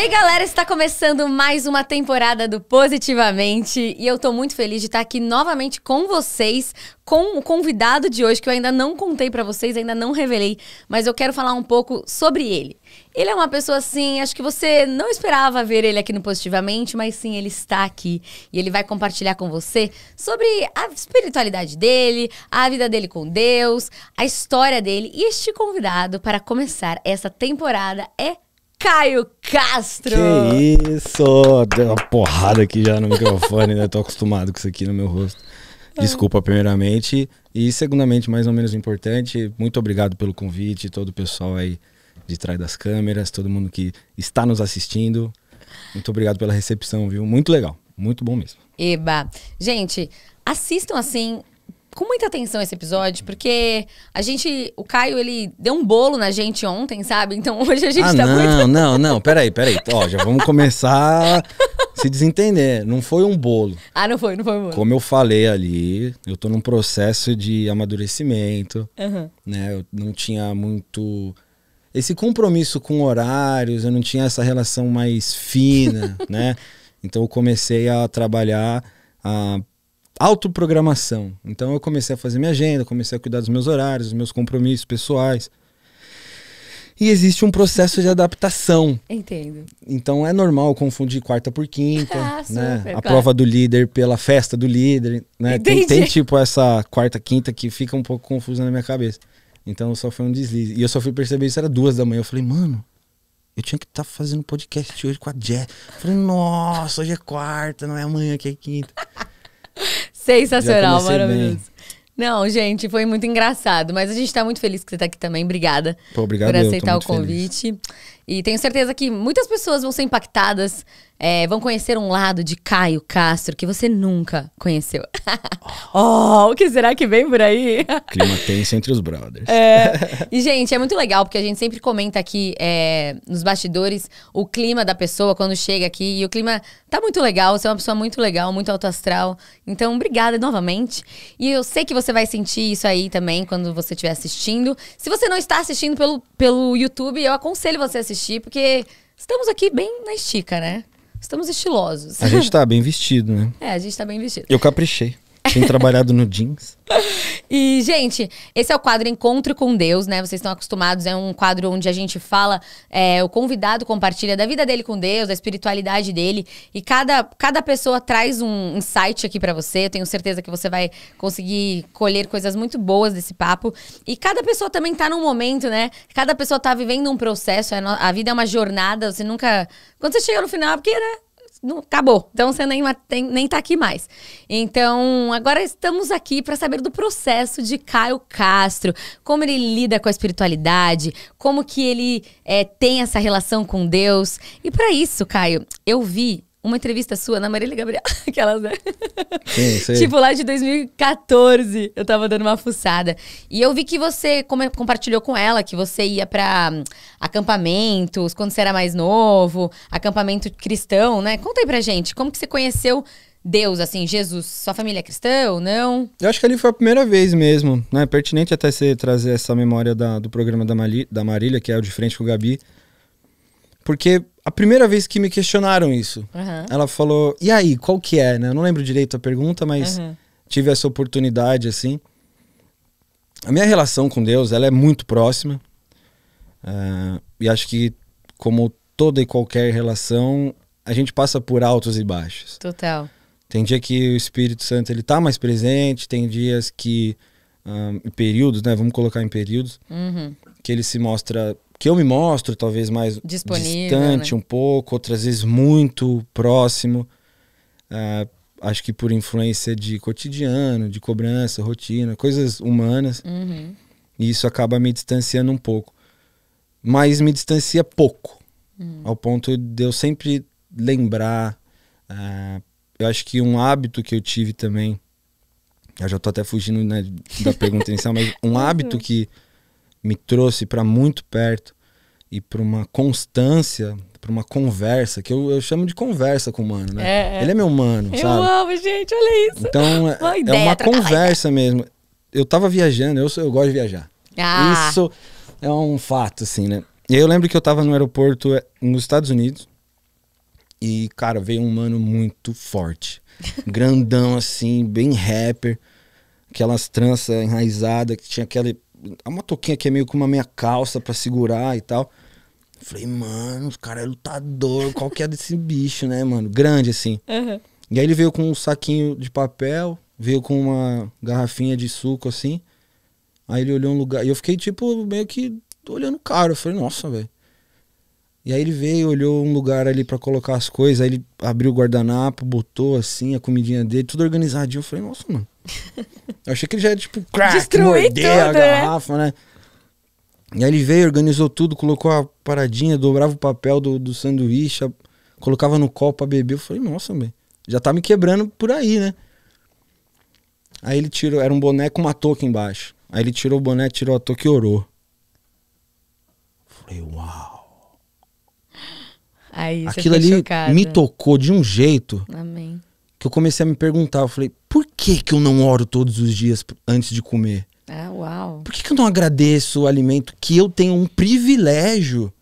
E aí, galera, está começando mais uma temporada do Positivamente e eu estou muito feliz de estar aqui novamente com vocês, com o convidado de hoje que eu ainda não contei para vocês, ainda não revelei, mas eu quero falar um pouco sobre ele. Ele é uma pessoa assim, acho que você não esperava ver ele aqui no Positivamente, mas sim, ele está aqui e ele vai compartilhar com você sobre a espiritualidade dele, a vida dele com Deus, a história dele. E este convidado para começar essa temporada é Caio Castro. Que isso! Deu uma porrada aqui já no microfone, né? Tô acostumado com isso aqui no meu rosto. Ah. Desculpa, primeiramente. E, segundamente, mais ou menos importante, muito obrigado pelo convite, todo o pessoal aí de trás das câmeras, todo mundo que está nos assistindo. Muito obrigado pela recepção, viu? Muito legal. Muito bom mesmo. Eba. Gente, assistam assim com muita atenção esse episódio, porque a gente. O Caio, ele deu um bolo na gente ontem, sabe? Então hoje a gente ah, tá não, muito. Não, não, não, peraí, peraí. Ó, já vamos começar a se desentender. Não foi um bolo. Ah, não foi, não foi um bolo. Como eu falei ali, eu tô num processo de amadurecimento, uhum. né? Eu não tinha muito esse compromisso com horários, eu não tinha essa relação mais fina, né? Então eu comecei a trabalhar a autoprogramação. Então eu comecei a fazer minha agenda, comecei a cuidar dos meus horários, dos meus compromissos pessoais. E existe um processo de adaptação. Entendo. Então é normal confundir quarta por quinta, ah, né? a claro. prova do líder pela festa do líder, né? Tem, tem, tipo essa quarta, quinta que fica um pouco confusa na minha cabeça. Então só foi um deslize. E eu só fui perceber isso era duas da manhã. Eu falei, mano, eu tinha que estar tá fazendo podcast hoje com a Jess. Falei, nossa, hoje é quarta, não é amanhã que é quinta. Sensacional, maravilhoso. Bem. Não, gente, foi muito engraçado, mas a gente está muito feliz que você está aqui também. Obrigada Pô, obrigado por aceitar eu, o convite. Feliz. E tenho certeza que muitas pessoas vão ser impactadas, é, vão conhecer um lado de Caio Castro que você nunca conheceu. oh, o que será que vem por aí? Clima tenso entre os brothers. É. E, gente, é muito legal porque a gente sempre comenta aqui é, nos bastidores o clima da pessoa quando chega aqui. E o clima tá muito legal, você é uma pessoa muito legal, muito alto astral. Então, obrigada novamente. E eu sei que você vai sentir isso aí também quando você estiver assistindo. Se você não está assistindo pelo pelo YouTube. Eu aconselho você a assistir, porque estamos aqui bem na estica, né? Estamos estilosos. A gente tá bem vestido, né? É, a gente tá bem vestido. Eu caprichei. Tem trabalhado no jeans. E, gente, esse é o quadro Encontro com Deus, né? Vocês estão acostumados, é um quadro onde a gente fala, é, o convidado compartilha da vida dele com Deus, da espiritualidade dele. E cada, cada pessoa traz um insight aqui para você. Eu tenho certeza que você vai conseguir colher coisas muito boas desse papo. E cada pessoa também tá num momento, né? Cada pessoa tá vivendo um processo. É a vida é uma jornada, você nunca. Quando você chega no final, é porque, né? não, acabou. Então você nem, tem, nem tá aqui mais. Então, agora estamos aqui para saber do processo de Caio Castro, como ele lida com a espiritualidade, como que ele é, tem essa relação com Deus. E para isso, Caio, eu vi uma entrevista sua na Marília Gabriela, aquelas, né? Sim, sim. tipo lá de 2014, eu tava dando uma fuçada. E eu vi que você compartilhou com ela que você ia para hum, acampamentos quando você era mais novo, acampamento cristão, né? Conta aí pra gente, como que você conheceu Deus, assim, Jesus, sua família é cristã ou não? Eu acho que ali foi a primeira vez mesmo, né? Pertinente até você trazer essa memória da, do programa da, Mali, da Marília, que é o de frente com o Gabi. Porque a primeira vez que me questionaram isso, uhum. ela falou: e aí, qual que é? Né? Eu não lembro direito a pergunta, mas uhum. tive essa oportunidade, assim. A minha relação com Deus, ela é muito próxima. Uh, e acho que, como toda e qualquer relação, a gente passa por altos e baixos. Total. Tem dia que o Espírito Santo ele tá mais presente, tem dias que. Um, períodos, né? Vamos colocar em períodos. Uhum que ele se mostra que eu me mostro talvez mais Disponível, distante né? um pouco, outras vezes muito próximo. Uh, acho que por influência de cotidiano, de cobrança, rotina, coisas humanas. Uhum. E isso acaba me distanciando um pouco. Mas me distancia pouco, uhum. ao ponto de eu sempre lembrar. Uh, eu acho que um hábito que eu tive também. Eu já tô até fugindo né, da pergunta inicial, mas um hábito que me trouxe para muito perto e para uma constância, para uma conversa, que eu, eu, chamo de conversa com o mano, né? É, é. Ele é meu mano, eu sabe? Eu amo, gente, olha isso. Então, é, é uma conversa mesmo. Eu tava viajando, eu, eu gosto de viajar. Ah. Isso é um fato, assim, né? E aí eu lembro que eu tava no aeroporto é, nos Estados Unidos e, cara, veio um mano muito forte. grandão, assim, bem rapper. Aquelas tranças enraizadas, que tinha aquele Há uma toquinha que é meio com uma minha calça para segurar e tal. falei, mano, os cara é lutador, qual que é desse bicho, né, mano? Grande assim. Uhum. E aí ele veio com um saquinho de papel, veio com uma garrafinha de suco assim. Aí ele olhou um lugar. E eu fiquei, tipo, meio que olhando o cara. Eu falei, nossa, velho. E aí ele veio, olhou um lugar ali para colocar as coisas. Aí ele abriu o guardanapo, botou assim a comidinha dele, tudo organizadinho. Eu falei, nossa, mano. Eu achei que ele já ia, tipo, crack, morder tudo, a né? garrafa, né? né? E aí ele veio, organizou tudo, colocou a paradinha, dobrava o papel do, do sanduíche, a... colocava no copo pra beber. Eu falei, nossa, meu, já tá me quebrando por aí, né? Aí ele tirou, era um boné com uma touca embaixo. Aí ele tirou o boné, tirou a touca e orou. Falei, uau. Aí Aquilo ali me tocou de um jeito. Amém que eu comecei a me perguntar. Eu falei, por que, que eu não oro todos os dias antes de comer? Ah, uau. Por que, que eu não agradeço o alimento que eu tenho um privilégio,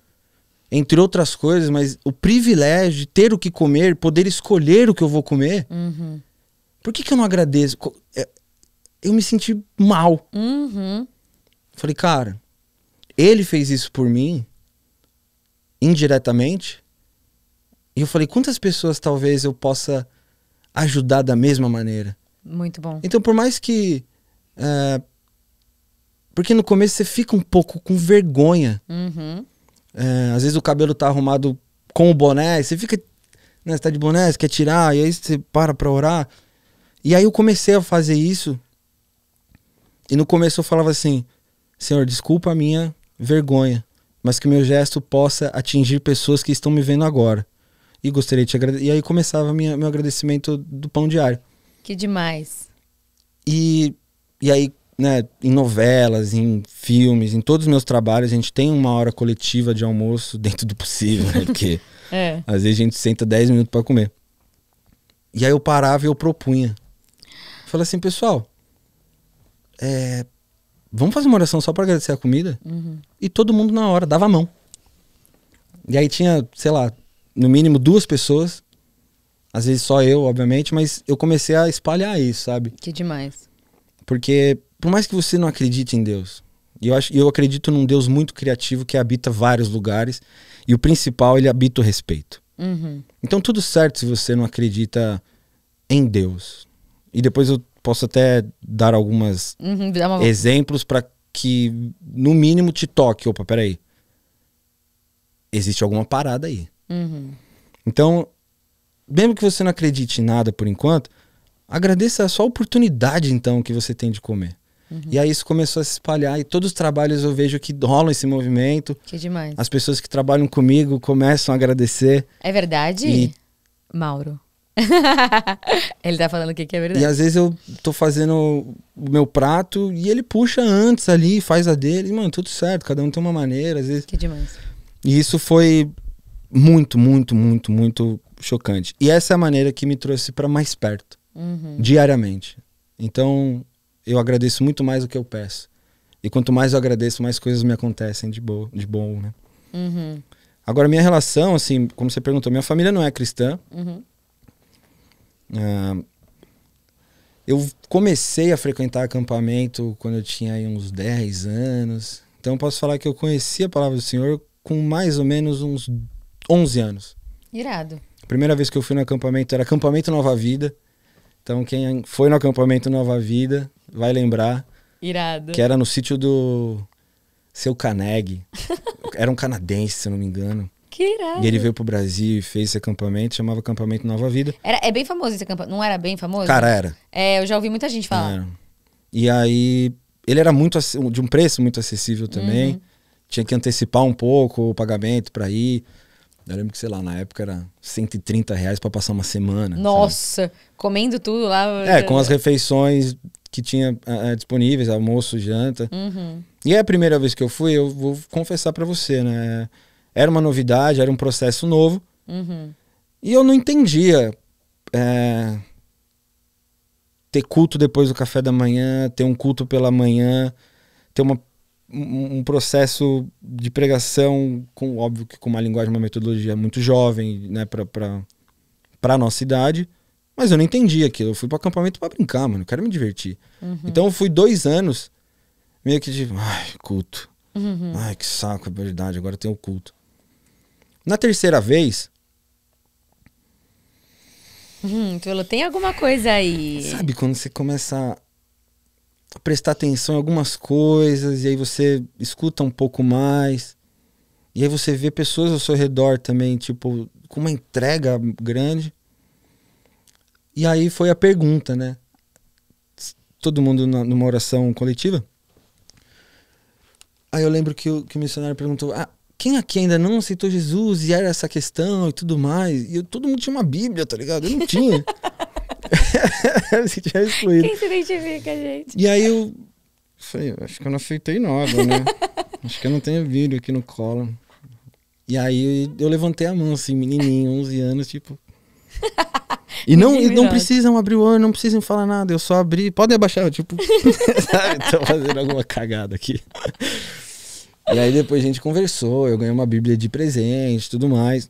entre outras coisas, mas o privilégio de ter o que comer, poder escolher o que eu vou comer? Uhum. Por que, que eu não agradeço? É, eu me senti mal. Uhum. Falei, cara, ele fez isso por mim, indiretamente. E eu falei, quantas pessoas talvez eu possa ajudar da mesma maneira. Muito bom. Então, por mais que. É, porque no começo você fica um pouco com vergonha. Uhum. É, às vezes o cabelo tá arrumado com o boné, você fica. Né, você tá de boné, você quer tirar, e aí você para pra orar. E aí eu comecei a fazer isso. E no começo eu falava assim: Senhor, desculpa a minha vergonha, mas que meu gesto possa atingir pessoas que estão me vendo agora e gostaria de te agradecer. E aí começava minha, meu agradecimento do pão diário. Que demais. E, e aí, né, em novelas, em filmes, em todos os meus trabalhos, a gente tem uma hora coletiva de almoço dentro do possível, né? Porque é. às vezes a gente senta 10 minutos para comer. E aí eu parava e eu propunha. falei assim, pessoal, é, vamos fazer uma oração só para agradecer a comida? Uhum. E todo mundo na hora dava a mão. E aí tinha, sei lá, no mínimo duas pessoas. Às vezes só eu, obviamente, mas eu comecei a espalhar isso, sabe? Que demais. Porque por mais que você não acredite em Deus, eu acho, eu acredito num Deus muito criativo que habita vários lugares e o principal ele habita o respeito. Uhum. Então tudo certo se você não acredita em Deus. E depois eu posso até dar algumas uhum, uma... exemplos para que no mínimo te toque. Opa, peraí. Existe alguma parada aí. Uhum. Então, mesmo que você não acredite em nada por enquanto, agradeça só a oportunidade então que você tem de comer. Uhum. E aí isso começou a se espalhar e todos os trabalhos eu vejo que rolam esse movimento. Que demais. As pessoas que trabalham comigo começam a agradecer. É verdade? E... Mauro. ele tá falando o que, é verdade. E às vezes eu tô fazendo o meu prato e ele puxa antes ali, faz a dele. Mano, tudo certo, cada um tem uma maneira. Às vezes... Que demais. E isso foi muito, muito, muito, muito chocante. E essa é a maneira que me trouxe para mais perto, uhum. diariamente. Então, eu agradeço muito mais do que eu peço. E quanto mais eu agradeço, mais coisas me acontecem de, bo de bom, né? Uhum. Agora, minha relação, assim, como você perguntou, minha família não é cristã. Uhum. Uh, eu comecei a frequentar acampamento quando eu tinha uns 10 anos. Então, posso falar que eu conheci a palavra do Senhor com mais ou menos uns 11 anos. Irado. Primeira vez que eu fui no acampamento era Acampamento Nova Vida. Então, quem foi no acampamento Nova Vida vai lembrar. Irado. Que era no sítio do seu Caneg. era um canadense, se eu não me engano. Que irado. E ele veio pro Brasil e fez esse acampamento, chamava Acampamento Nova Vida. Era, é bem famoso esse acampamento, não era bem famoso? Cara, era. É, eu já ouvi muita gente falar. Era. E aí, ele era muito de um preço muito acessível também. Uhum. Tinha que antecipar um pouco o pagamento para ir. Eu lembro que, sei lá, na época era 130 reais pra passar uma semana. Nossa, sabe? comendo tudo lá. É, com as refeições que tinha é, é, disponíveis, almoço, janta. Uhum. E é a primeira vez que eu fui, eu vou confessar para você, né? Era uma novidade, era um processo novo. Uhum. E eu não entendia é, ter culto depois do café da manhã, ter um culto pela manhã, ter uma um, um, processo de pregação, com, óbvio que com uma linguagem, uma metodologia muito jovem, né, pra, para nossa idade. Mas eu não entendi aquilo. Eu fui pro acampamento para brincar, mano. Eu quero me divertir. Uhum. Então eu fui dois anos meio que de. Ai, culto. Uhum. Ai, que saco, é verdade. Agora tem o culto. Na terceira vez. Hum, tu falou, tem alguma coisa aí. Sabe quando você começa prestar atenção em algumas coisas, e aí você escuta um pouco mais. E aí você vê pessoas ao seu redor também, tipo, com uma entrega grande. E aí foi a pergunta, né? Todo mundo na, numa oração coletiva. Aí eu lembro que o, que o missionário perguntou: ah, quem aqui ainda não aceitou Jesus e era essa questão e tudo mais? E eu, todo mundo tinha uma Bíblia, tá ligado? Eu não tinha. eu me excluído. Quem se identifica, gente? E aí eu falei, acho que eu não aceitei nada, né? acho que eu não tenho vídeo aqui no colo. E aí eu levantei a mão, assim, menininho, 11 anos, tipo... E não, e não precisam abrir o olho, não precisam falar nada, eu só abri, podem abaixar, tipo, sabe? Tô fazendo alguma cagada aqui. E aí depois a gente conversou, eu ganhei uma bíblia de presente tudo mais.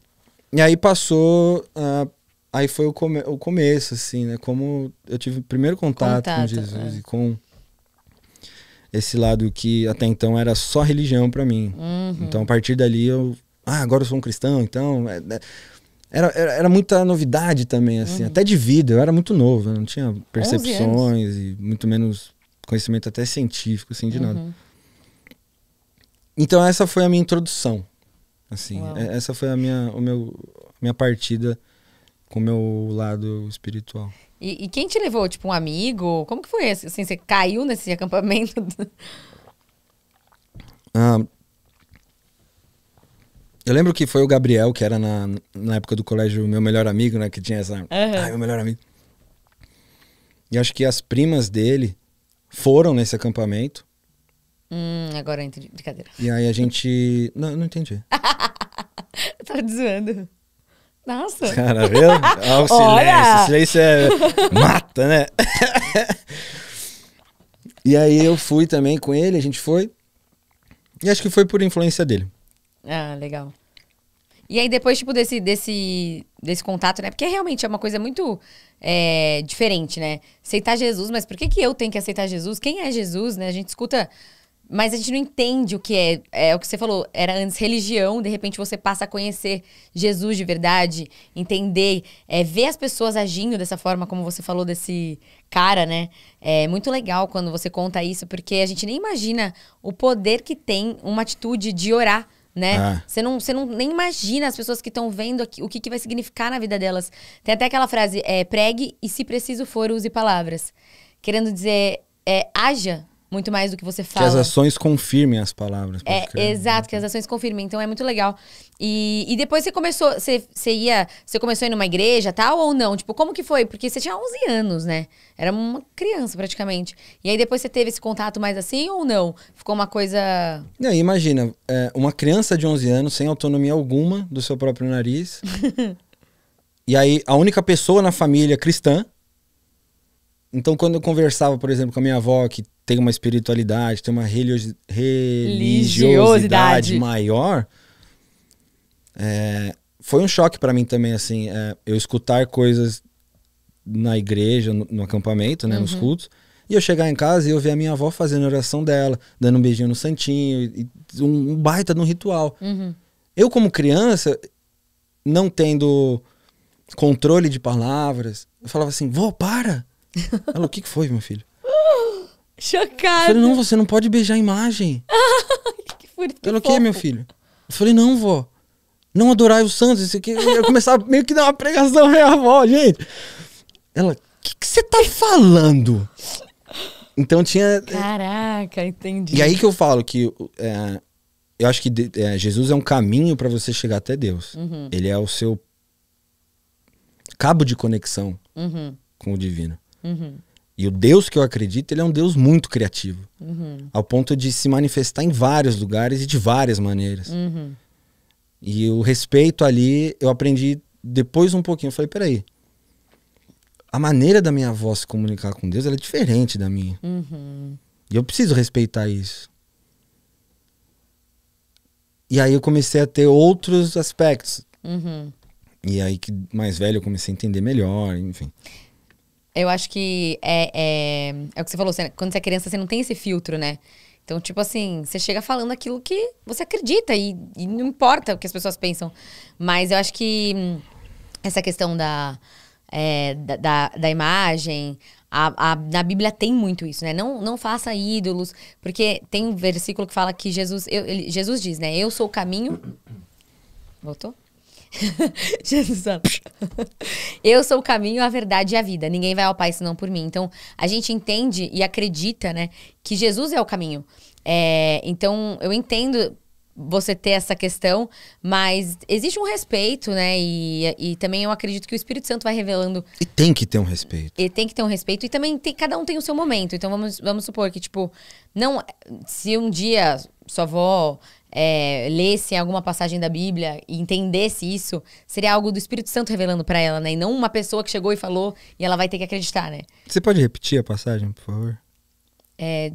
E aí passou uh, aí foi o, come o começo, assim, né? Como eu tive o primeiro contato, contato com Jesus é. e com esse lado que até então era só religião para mim. Uhum. Então, a partir dali, eu. Ah, agora eu sou um cristão, então. É, né? Era, era, era muita novidade também, assim, uhum. até de vida. Eu era muito novo, eu não tinha percepções e muito menos conhecimento até científico, assim, de uhum. nada. Então, essa foi a minha introdução. Assim, Uau. É, essa foi a minha, o meu, minha partida com o meu lado espiritual. E, e, quem te levou? Tipo, um amigo? Como que foi? Assim, você caiu nesse acampamento? Do... Ah, eu lembro que foi o Gabriel, que era na, na época do colégio meu melhor amigo, né? Que tinha essa... Uhum. Ah, meu melhor amigo. E acho que as primas dele foram nesse acampamento. Hum, agora eu entendi. Brincadeira. E aí a gente... não, não entendi. eu tava zoando. Nossa. Cara, viu? Olha o silêncio. O silêncio é... mata, né? e aí eu fui também com ele, a gente foi. E acho que foi por influência dele. Ah, legal. E aí depois, tipo, desse, desse, desse contato, né? Porque realmente é uma coisa muito é, diferente, né? Aceitar Jesus, mas por que, que eu tenho que aceitar Jesus? Quem é Jesus, né? A gente escuta mas a gente não entende o que é. É o que você falou, era antes religião, de repente você passa a conhecer Jesus de verdade, entender, é, ver as pessoas agindo dessa forma, como você falou desse cara, né? É muito legal quando você conta isso, porque a gente nem imagina o poder que tem uma atitude de orar né? É. Você ah. não, você não nem imagina as pessoas que estão vendo aqui, o que, que vai significar na vida delas. Tem até aquela frase, é, pregue e se preciso for use palavras, querendo dizer, é, haja, muito mais do que você fala. Que as ações confirmem as palavras. É, né? exato, que as ações confirmem. Então é muito legal. E, e depois você começou, você, você ia, você começou a ir numa igreja, tal, ou não? Tipo, como que foi? Porque você tinha 11 anos, né? Era uma criança praticamente. E aí depois você teve esse contato mais assim ou não? Ficou uma coisa... Não, imagina, é, uma criança de 11 anos, sem autonomia alguma do seu próprio nariz. e aí a única pessoa na família cristã então, quando eu conversava, por exemplo, com a minha avó, que tem uma espiritualidade, tem uma religiosidade, religiosidade. maior, é, foi um choque para mim também, assim, é, eu escutar coisas na igreja, no, no acampamento, né, uhum. nos cultos, e eu chegar em casa e eu ver a minha avó fazendo a oração dela, dando um beijinho no santinho, e um, um, baita de um ritual. Uhum. Eu, como criança, não tendo controle de palavras, eu falava assim, vó, para! Ela, o que, que foi, meu filho? Chocada. Eu falei, não, você não pode beijar a imagem. que furtivo. que Ela, o que, meu filho? Eu falei, não, vó. Não adorai o Santos. Isso aqui. Eu começava meio que dar uma pregação minha avó, gente. Ela, o que você tá falando? Então tinha. Eh, Caraca, entendi. E aí que eu falo que é, eu acho que é, Jesus é um caminho para você chegar até Deus. Uhum. Ele é o seu cabo de conexão uhum. com o divino. Uhum. E o Deus que eu acredito, ele é um Deus muito criativo. Uhum. Ao ponto de se manifestar em vários lugares e de várias maneiras. Uhum. E o respeito ali, eu aprendi depois um pouquinho. Eu falei, peraí. A maneira da minha voz se comunicar com Deus, é diferente da minha. Uhum. E eu preciso respeitar isso. E aí eu comecei a ter outros aspectos. Uhum. E aí que mais velho eu comecei a entender melhor, enfim. Eu acho que é, é, é o que você falou, você, quando você é criança, você não tem esse filtro, né? Então, tipo assim, você chega falando aquilo que você acredita e, e não importa o que as pessoas pensam. Mas eu acho que hum, essa questão da, é, da, da, da, imagem. A, a, na Bíblia tem muito isso, né? Não, não faça ídolos, porque tem um versículo que fala que Jesus, eu, ele, Jesus diz, né? Eu sou o caminho. Voltou? Jesus Eu sou o caminho, a verdade e a vida. Ninguém vai ao Pai senão por mim. Então, a gente entende e acredita, né, que Jesus é o caminho. É, então, eu entendo você ter essa questão, mas existe um respeito, né? E, e também eu acredito que o Espírito Santo vai revelando. E tem que ter um respeito. E tem que ter um respeito. E também tem, cada um tem o seu momento. Então vamos, vamos supor que, tipo, não. Se um dia sua avó é, lessem alguma passagem da Bíblia e entendesse isso, seria algo do Espírito Santo revelando para ela, né? E não uma pessoa que chegou e falou e ela vai ter que acreditar, né? Você pode repetir a passagem, por favor? É...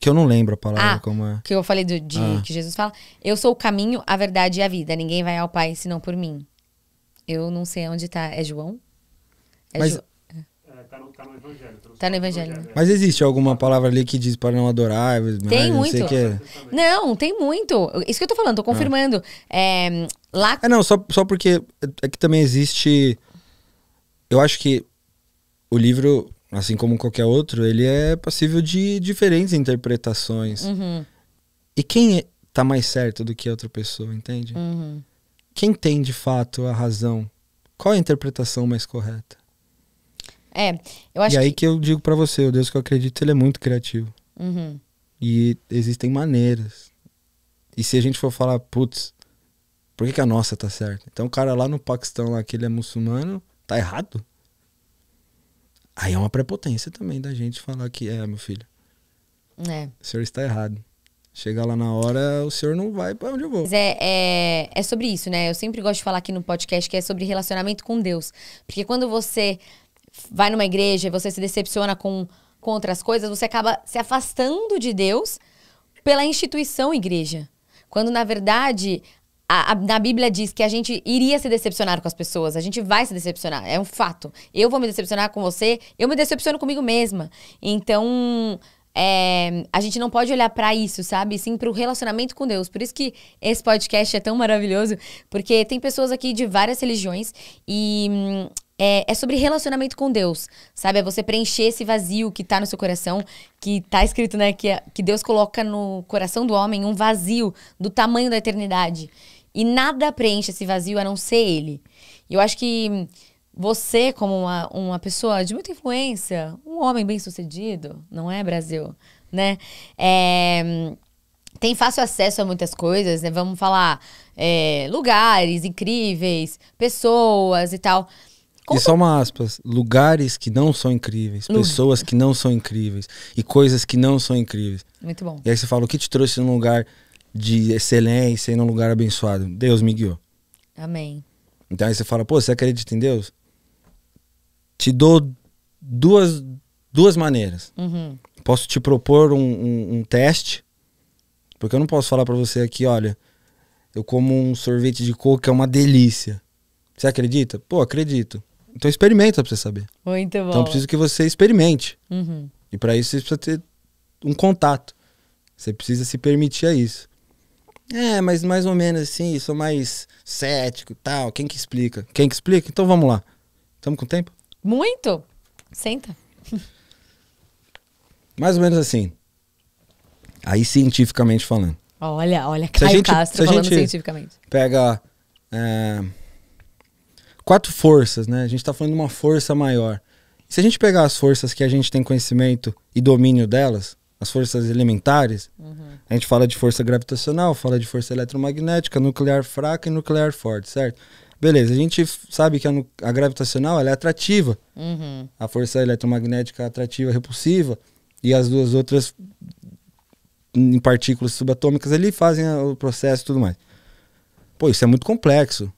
Que eu não lembro a palavra ah, como é. Que eu falei do, de ah. que Jesus fala: Eu sou o caminho, a verdade e a vida. Ninguém vai ao Pai senão por mim. Eu não sei onde tá. É João? É Mas tá no, tá no Evangelho. Tá no evangelho. evangelho. Mas existe alguma palavra ali que diz para não adorar? Tem não muito. É... Não, tem muito. Isso que eu tô falando, tô ah. confirmando. Ah. É, lá... É, não, só, só porque é que também existe... Eu acho que o livro, assim como qualquer outro, ele é passível de diferentes interpretações. Uhum. E quem é, tá mais certo do que a outra pessoa, entende? Uhum. Quem tem de fato a razão? Qual é a interpretação mais correta? É, eu acho E aí que, que eu digo para você, o Deus que eu acredito, ele é muito criativo. Uhum. E existem maneiras. E se a gente for falar, putz, por que, que a nossa tá certa? Então o cara lá no Paquistão, lá, que ele é muçulmano, tá errado? Aí é uma prepotência também da gente falar que é, meu filho. É. O senhor está errado. Chegar lá na hora, o senhor não vai para onde eu vou. Mas é, é, é sobre isso, né? Eu sempre gosto de falar aqui no podcast que é sobre relacionamento com Deus. Porque quando você vai numa igreja e você se decepciona com, com outras coisas, você acaba se afastando de Deus pela instituição igreja. Quando, na verdade, a, a, na Bíblia diz que a gente iria se decepcionar com as pessoas, a gente vai se decepcionar, é um fato. Eu vou me decepcionar com você, eu me decepciono comigo mesma. Então. É, a gente não pode olhar para isso, sabe? Sim, para o relacionamento com Deus. Por isso que esse podcast é tão maravilhoso, porque tem pessoas aqui de várias religiões e hum, é, é, sobre relacionamento com Deus, sabe? É você preencher esse vazio que tá no seu coração, que tá escrito, né? Que, é, que Deus coloca no coração do homem um vazio do tamanho da eternidade. E nada preenche esse vazio a não ser Ele. eu acho que você, como uma, uma pessoa de muita influência, um homem bem sucedido, não é, Brasil? Né? É tem fácil acesso a muitas coisas, né? Vamos falar é, lugares incríveis, pessoas e tal. E só uma aspas, lugares que não são incríveis, pessoas que não são incríveis e coisas que não são incríveis. Muito bom. E aí você fala, o que te trouxe num lugar de excelência e num lugar abençoado? Deus me guiou. Amém. Então aí você fala, pô, você acredita em Deus? Te dou duas, duas maneiras. Uhum. Posso te propor um, um, um teste, porque eu não posso falar para você aqui, olha, eu como um sorvete de coco que é uma delícia. Você acredita? Pô, acredito. Então experimenta pra você saber. Muito bom. Então preciso que você experimente. Uhum. E para isso você precisa ter um contato. Você precisa se permitir a isso. É, mas mais ou menos assim, sou mais cético e tal. Quem que explica? Quem que explica? Então vamos lá. Estamos com tempo? Muito! Senta. mais ou menos assim. Aí cientificamente falando. Olha, olha, Caio Castro falando cientificamente. Pega. É, quatro forças, né? A gente está falando de uma força maior. Se a gente pegar as forças que a gente tem conhecimento e domínio delas, as forças elementares, uhum. a gente fala de força gravitacional, fala de força eletromagnética, nuclear fraca e nuclear forte, certo? Beleza, a gente sabe que a, a gravitacional é atrativa, uhum. a força eletromagnética é atrativa repulsiva, e as duas outras em partículas subatômicas ali fazem o processo e tudo mais. Pô, isso é muito complexo.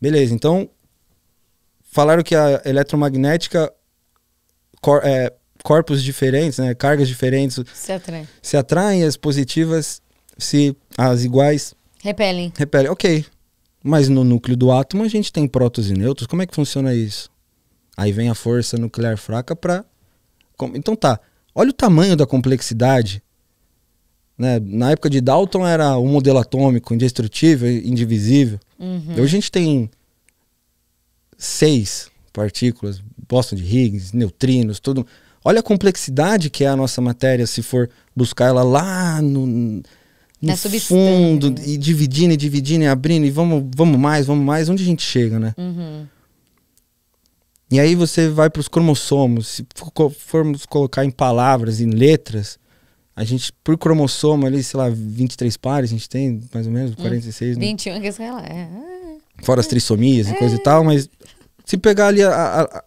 Beleza, então falaram que a eletromagnética cor, é, corpos diferentes, né, cargas diferentes se atraem. Se atraem as positivas se as iguais repelem. Repelem. OK. Mas no núcleo do átomo a gente tem prótons e nêutrons. Como é que funciona isso? Aí vem a força nuclear fraca para Então tá. Olha o tamanho da complexidade né? Na época de Dalton era um modelo atômico, indestrutível, indivisível. Uhum. Hoje a gente tem seis partículas, Boston de Higgs, neutrinos, tudo. Olha a complexidade que é a nossa matéria se for buscar ela lá no, no fundo né? e dividindo e dividindo e abrindo e vamos, vamos mais, vamos mais, onde a gente chega, né? Uhum. E aí você vai para os cromossomos, se formos colocar em palavras, em letras, a gente, por cromossomo ali, sei lá, 23 pares, a gente tem mais ou menos, 46, hum, 21, né? 21, que sei lá. Fora as trissomias é. e coisa e é. tal, mas se pegar ali a, a, a,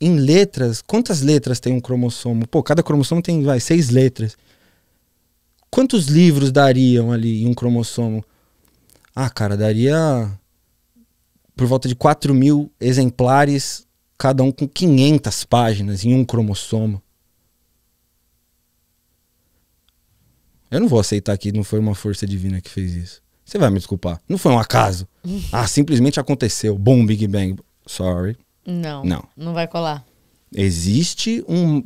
em letras, quantas letras tem um cromossomo? Pô, cada cromossomo tem, vai, seis letras. Quantos livros dariam ali em um cromossomo? Ah, cara, daria por volta de 4 mil exemplares, cada um com 500 páginas em um cromossomo. Eu não vou aceitar que não foi uma força divina que fez isso. Você vai me desculpar. Não foi um acaso. ah, simplesmente aconteceu. Bom, Big Bang. Sorry. Não. Não. Não vai colar. Existe um.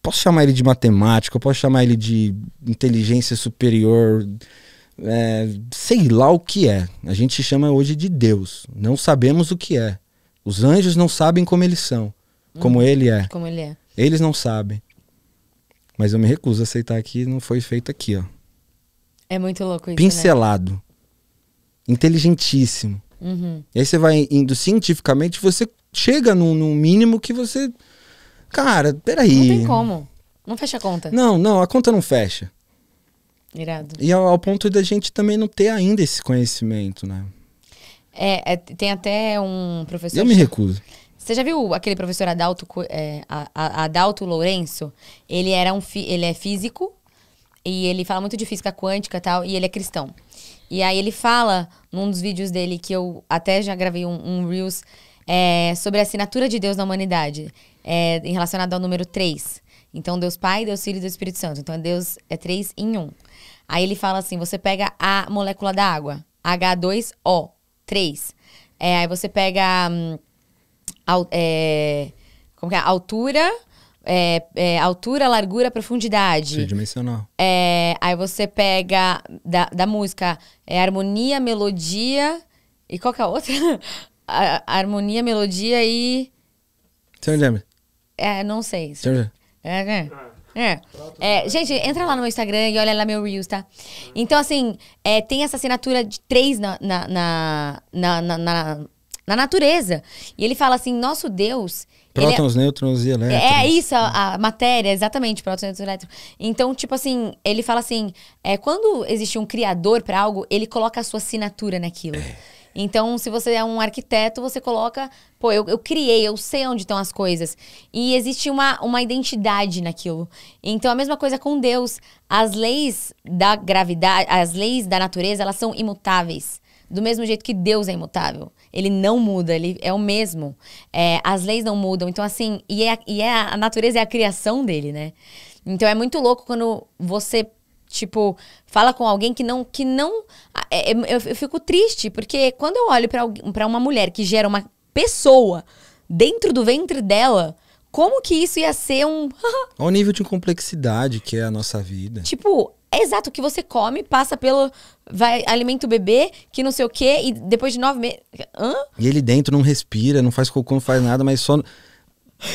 Posso chamar ele de matemática, posso chamar ele de inteligência superior, é, sei lá o que é. A gente chama hoje de Deus. Não sabemos o que é. Os anjos não sabem como eles são, como hum, ele é. Como ele é. Eles não sabem. Mas eu me recuso a aceitar que não foi feito aqui, ó. É muito louco isso. Né? Pincelado. Né? Inteligentíssimo. Uhum. E aí você vai indo cientificamente, você chega num, num mínimo que você. Cara, peraí. Não tem como. Não fecha a conta. Não, não, a conta não fecha. Irado. E ao, ao ponto da gente também não ter ainda esse conhecimento, né? É, é, tem até um professor. Eu me recuso. Você já viu aquele professor Adalto, é, Adalto Lourenço? Ele, era um ele é físico e ele fala muito de física quântica e tal, e ele é cristão. E aí ele fala, num dos vídeos dele, que eu até já gravei um, um Reels, é, sobre a assinatura de Deus na humanidade, é, em relacionado ao número 3. Então, Deus Pai, Deus Filho e Deus Espírito Santo. Então, Deus é três em um. Aí ele fala assim, você pega a molécula da água, H2O, 3. É, aí você pega... Hum, é, como que é? Altura, é, é, altura, largura, profundidade. Tridimensional. É, aí você pega da, da música é, harmonia, melodia e qual que é a outra? a, a harmonia, melodia e... Sam É, não sei. Sam James. É, né? é. É. gente, entra lá no meu Instagram e olha lá meu Reels, tá? Então, assim, é, tem essa assinatura de três na, na, na, na, na natureza. E ele fala assim: nosso Deus. É- prótons, é... nêutrons e elétrons. É, é isso, a, a matéria, exatamente, prótons, nêutrons e elétrons. Então, tipo assim, ele fala assim: é, quando existe um criador para algo, ele coloca a sua assinatura naquilo. É. Então, se você é um arquiteto, você coloca, pô, eu, eu criei, eu sei onde estão as coisas. E existe uma, uma identidade naquilo. Então, a mesma coisa com Deus. As leis da gravidade, as leis da natureza, elas são imutáveis do mesmo jeito que Deus é imutável. Ele não muda, ele é o mesmo. É, as leis não mudam. Então, assim, e, é, e é a natureza é a criação dele, né? Então é muito louco quando você, tipo, fala com alguém que não. que não é, é, eu, eu, fico triste, porque quando eu olho para uma mulher que gera uma pessoa dentro do ventre dela. Como que isso ia ser um. Olha o nível de complexidade que é a nossa vida. Tipo, é exato, o que você come passa pelo. Vai, alimenta o bebê, que não sei o quê, e depois de nove meses. Hã? E ele dentro não respira, não faz cocô, não faz nada, mas só.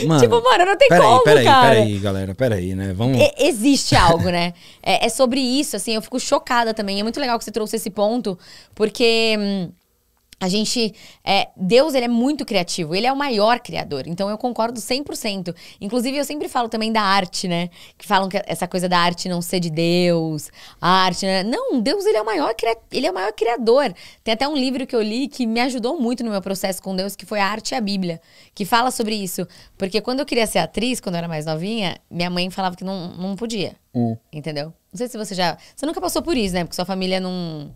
Mano, tipo, mano, não tem peraí, como, peraí, cara. Peraí, peraí, galera, peraí, né? Vamos... E, existe algo, né? É, é, sobre isso, assim, eu fico chocada também. É muito legal que você trouxe esse ponto, porque... Hum, a gente, é, Deus, ele é muito criativo, ele é o maior criador, então eu concordo 100%. Inclusive, eu sempre falo também da arte, né? Que falam que essa coisa da arte não ser de Deus, a arte, né? Não, Deus, ele é o maior, ele é o maior criador. Tem até um livro que eu li que me ajudou muito no meu processo com Deus, que foi A Arte e a Bíblia, que fala sobre isso. Porque quando eu queria ser atriz, quando eu era mais novinha, minha mãe falava que não, não podia, hum. entendeu? Não sei se você já... Você nunca passou por isso, né? Porque sua família não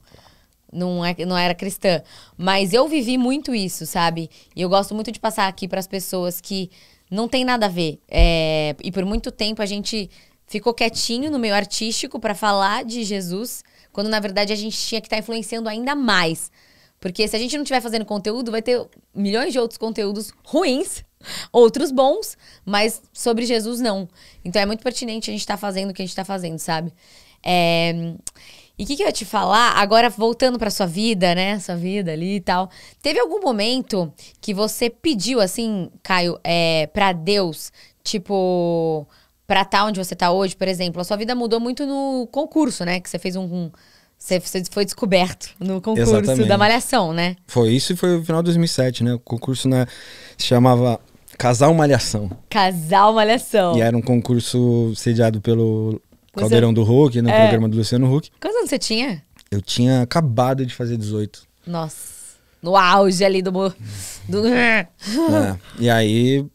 não, é, não era cristã. Mas eu vivi muito isso, sabe? E eu gosto muito de passar aqui para as pessoas que não tem nada a ver. É, e por muito tempo a gente ficou quietinho no meio artístico para falar de Jesus, quando na verdade a gente tinha que estar tá influenciando ainda mais. Porque se a gente não estiver fazendo conteúdo, vai ter milhões de outros conteúdos ruins, outros bons, mas sobre Jesus não. Então é muito pertinente a gente estar tá fazendo o que a gente está fazendo, sabe? É, e o que, que, eu ia te falar, agora voltando pra sua vida, né? Sua vida ali e tal. Teve algum momento que você pediu, assim, Caio, é, pra Deus, tipo, pra estar tá onde você tá hoje, por exemplo? A sua vida mudou muito no concurso, né? Que você fez um, um você, foi descoberto no concurso Exatamente. da Malhação, né? Foi isso e foi no final de 2007, né? O concurso né, se chamava Casal Malhação. Casal Malhação. E era um concurso sediado pelo é. Caldeirão do Hulk, no né? é. programa do Luciano Huck. Quantos anos você tinha? Eu tinha acabado de fazer 18. Nossa. No auge ali do. do... É. E aí.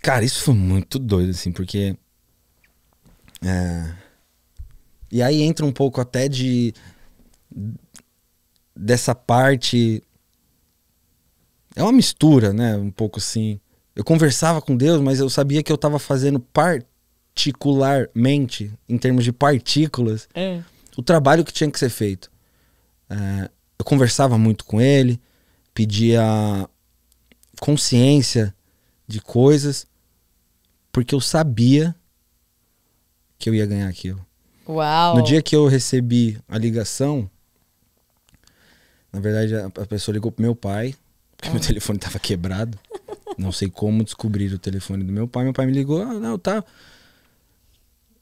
Cara, isso foi muito doido, assim, porque. É... E aí entra um pouco até de. dessa parte. É uma mistura, né? Um pouco assim. Eu conversava com Deus, mas eu sabia que eu estava fazendo parte particularmente, em termos de partículas, é. o trabalho que tinha que ser feito. É, eu conversava muito com ele, pedia consciência de coisas, porque eu sabia que eu ia ganhar aquilo. Uau! No dia que eu recebi a ligação, na verdade a, a pessoa ligou pro meu pai, porque ah. meu telefone tava quebrado. Não sei como descobrir o telefone do meu pai. Meu pai me ligou, ah, não, tá.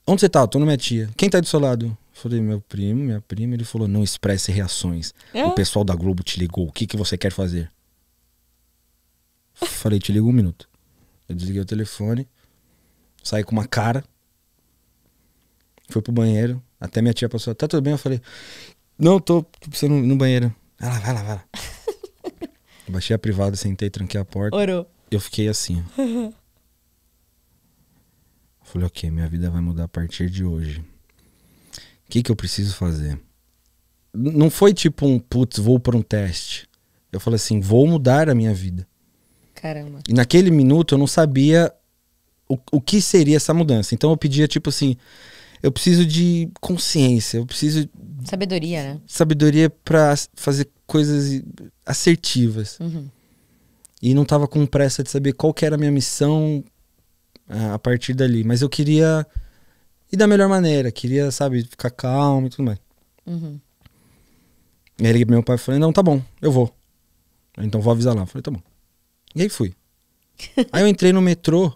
Onde você tá? Tô na minha tia. Quem tá aí do seu lado? Falei, meu primo, minha prima. Ele falou, não expresse reações. É? O pessoal da Globo te ligou. O que, que você quer fazer? Falei, te ligo um minuto. Eu desliguei o telefone. Saí com uma cara. Fui pro banheiro. Até minha tia passou, tá tudo bem? Eu falei, não, tô precisando no banheiro. Vai lá, vai lá, vai lá. Baixei a privada, sentei, tranquei a porta. Orou. Eu fiquei assim. falei, ok, minha vida vai mudar a partir de hoje. O que, que eu preciso fazer? Não foi tipo um putz, vou para um teste. Eu falei assim, vou mudar a minha vida. Caramba. E naquele minuto eu não sabia o, o que seria essa mudança. Então eu pedia, tipo assim, eu preciso de consciência, eu preciso. Sabedoria, né? Sabedoria para fazer coisas assertivas. Uhum. E não tava com pressa de saber qual que era a minha missão, é, a partir dali. Mas eu queria ir da melhor maneira, queria, sabe, ficar calmo e tudo mais. Uhum. E aí liguei pro meu pai e falei, não, tá bom, eu vou. Então vou avisar lá. Eu falei, tá bom. E aí fui. aí eu entrei no metrô,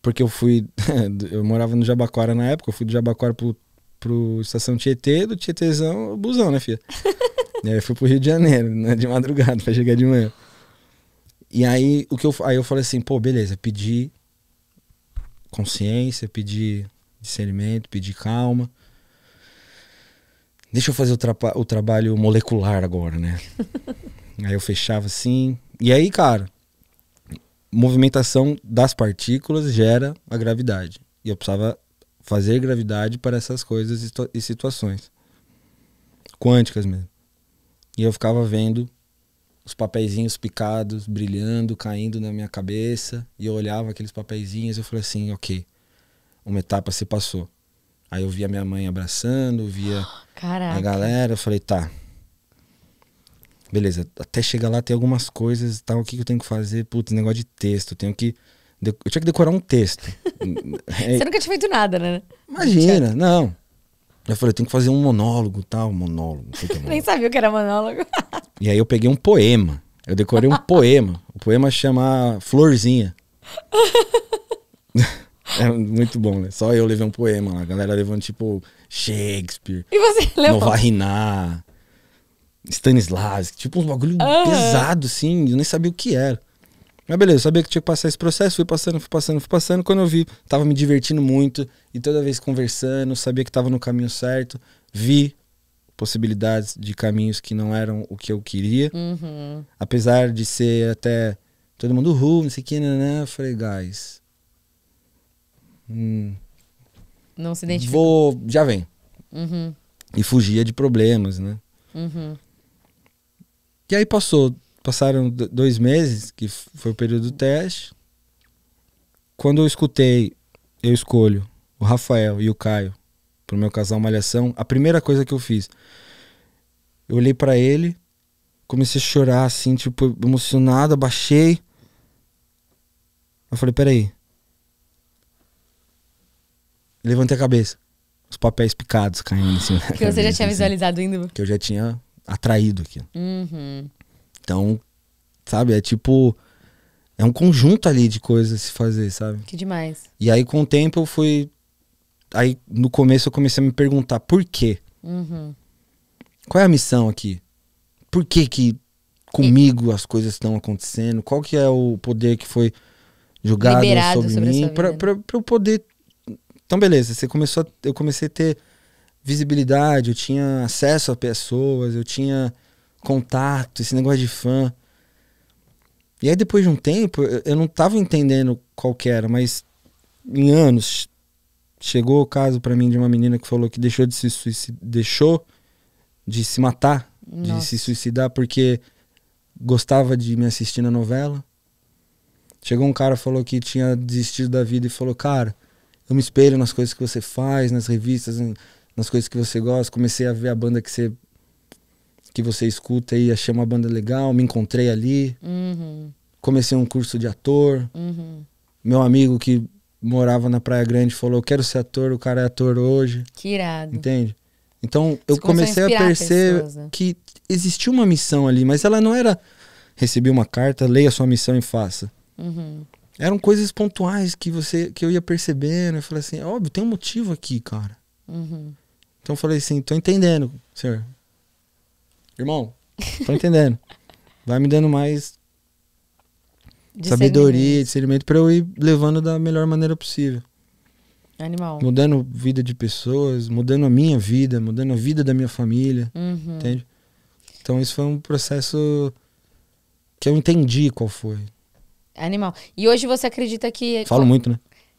porque eu fui. eu morava no Jabaquara na época, eu fui do Jabaquara pro, pro estação Tietê, do Tietêzão, busão, né, filha? e aí eu fui pro Rio de Janeiro, né, de madrugada, pra chegar de manhã. E aí o que eu, aí eu falei assim, pô, beleza, pedi consciência, pedi discernimento, pedi calma. Deixa eu fazer o, tra o trabalho molecular agora, né? aí eu fechava assim. E aí, cara, movimentação das partículas gera a gravidade. E eu precisava fazer gravidade para essas coisas e situações quânticas mesmo. E eu ficava vendo os papeizinhos picados, brilhando, caindo na minha cabeça, e eu olhava aqueles papeizinhos e eu falei assim, ok, uma etapa se passou. Aí eu via minha mãe abraçando, via Caraca. a galera, eu falei, tá. Beleza, até chegar lá tem algumas coisas tal, o que eu tenho que fazer? Putz, negócio de texto, tenho que. Eu tinha que decorar um texto. é... Você nunca tinha feito nada, né? Imagina, não. Eu falei, eu tenho que fazer um monólogo, tal, monólogo. que é monólogo. Nem sabia o que era monólogo. e aí eu peguei um poema. Eu decorei um poema. O poema chama Florzinha. é muito bom, né? Só eu levei um poema lá. A galera levando, tipo Shakespeare. E você levou? Novariná, Stanislavski, tipo uns bagulho uhum. pesado, assim. Eu nem sabia o que era. Mas beleza, sabia que tinha que passar esse processo, fui passando, fui passando, fui passando. Quando eu vi, tava me divertindo muito e toda vez conversando, sabia que tava no caminho certo. Vi possibilidades de caminhos que não eram o que eu queria. Uhum. Apesar de ser até todo mundo ru, uh, não sei o que, né, né, né? Eu falei, guys. Hum, não se identificou. Vou, já vem. Uhum. E fugia de problemas, né? Uhum. E aí passou passaram dois meses, que foi o período do teste. Quando eu escutei, eu escolho o Rafael e o Caio pro meu casal Malhação, a primeira coisa que eu fiz, eu olhei para ele, comecei a chorar, assim, tipo, emocionado, abaixei. Eu falei, peraí. Levantei a cabeça. Os papéis picados caindo, assim. Que você já tinha assim, visualizado indo. Que eu já tinha atraído aquilo. Uhum. Então, sabe, é tipo. É um conjunto ali de coisas a se fazer, sabe? Que demais. E aí, com o tempo, eu fui. Aí, no começo, eu comecei a me perguntar por quê? Uhum. Qual é a missão aqui? Por que que comigo as coisas estão acontecendo? Qual que é o poder que foi jogado sobre, sobre, mim? Pra, pra, pra eu poder. Então, beleza, você começou a... eu comecei a ter visibilidade, eu tinha acesso a pessoas, eu tinha contato, esse negócio de fã. E aí depois de um tempo, eu não tava entendendo qual que era, mas em anos chegou o caso para mim de uma menina que falou que deixou de se suicidar, deixou de se matar, Nossa. de se suicidar porque gostava de me assistir na novela. Chegou um cara falou que tinha desistido da vida e falou: "Cara, eu me espelho nas coisas que você faz, nas revistas, nas coisas que você gosta. Comecei a ver a banda que você que você escuta e achei uma banda legal, me encontrei ali. Uhum. Comecei um curso de ator. Uhum. Meu amigo que morava na Praia Grande falou: quero ser ator, o cara é ator hoje. Que irado. Entende? Então eu comecei a perceber pessoas, né? que existia uma missão ali, mas ela não era receber uma carta, leia sua missão e faça. Uhum. Eram coisas pontuais que você que eu ia percebendo. Eu falei assim: é Óbvio, tem um motivo aqui, cara. Uhum. Então eu falei assim: Tô entendendo, senhor irmão, tô entendendo. Vai me dando mais de sabedoria, discernimento, para eu ir levando da melhor maneira possível. Animal. Mudando vida de pessoas, mudando a minha vida, mudando a vida da minha família. Uhum. Entende? Então isso foi um processo que eu entendi qual foi. Animal. E hoje você acredita que. Falo muito, né?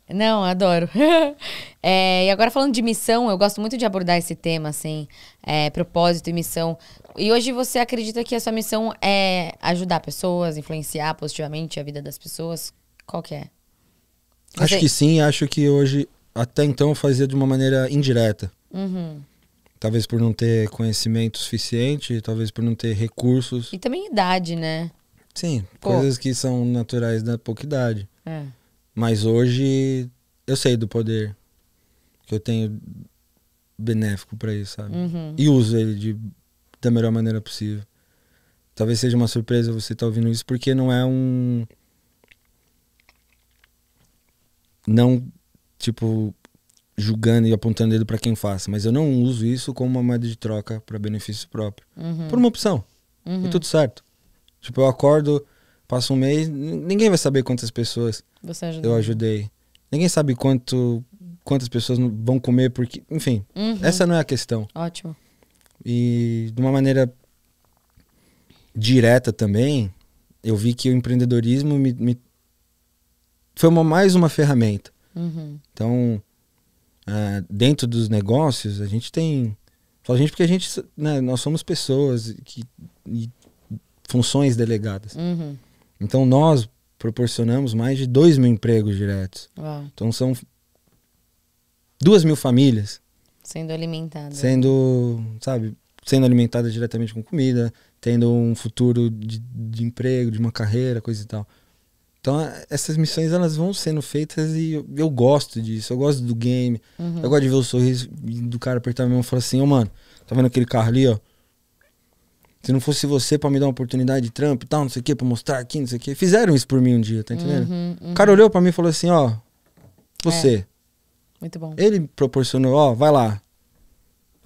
Não, adoro. é, e agora falando de missão, eu gosto muito de abordar esse tema, assim, é, propósito e missão. E hoje você acredita que a sua missão é ajudar pessoas, influenciar positivamente a vida das pessoas? Qual que é? Você... Acho que sim, acho que hoje, até então, eu fazia de uma maneira indireta. Uhum. Talvez por não ter conhecimento suficiente, talvez por não ter recursos. E também idade, né? Sim, Pô. coisas que são naturais da pouca idade. É. Mas hoje eu sei do poder que eu tenho benéfico para isso, sabe? Uhum. E uso ele de, da melhor maneira possível. Talvez seja uma surpresa você estar tá ouvindo isso, porque não é um. Não, tipo, julgando e apontando ele para quem faça, mas eu não uso isso como uma moeda de troca para benefício próprio. Uhum. Por uma opção. Uhum. E tudo certo. Tipo, eu acordo Passa um mês, ninguém vai saber quantas pessoas eu ajudei. Ninguém sabe quanto, quantas pessoas vão comer, porque. Enfim, uhum. essa não é a questão. Ótimo. E de uma maneira direta também, eu vi que o empreendedorismo me, me foi uma, mais uma ferramenta. Uhum. Então, uh, dentro dos negócios, a gente tem. Fala a gente porque a gente. Né, nós somos pessoas que, e funções delegadas. Uhum. Então nós proporcionamos mais de 2 mil empregos diretos. Uau. Então são 2 mil famílias. Sendo alimentadas. Sendo, sabe, sendo alimentadas diretamente com comida, tendo um futuro de, de emprego, de uma carreira, coisa e tal. Então, essas missões elas vão sendo feitas e eu, eu gosto disso. Eu gosto do game. Uhum. Eu gosto de ver o sorriso do cara apertar a mão e falar assim: Ô, oh, mano, tá vendo aquele carro ali, ó? Se não fosse você pra me dar uma oportunidade de trampo e tal, não sei o quê, pra mostrar aqui, não sei o quê. Fizeram isso por mim um dia, tá entendendo? Uhum, uhum. O cara olhou pra mim e falou assim, ó, você. É. Muito bom. Ele proporcionou, ó, vai lá.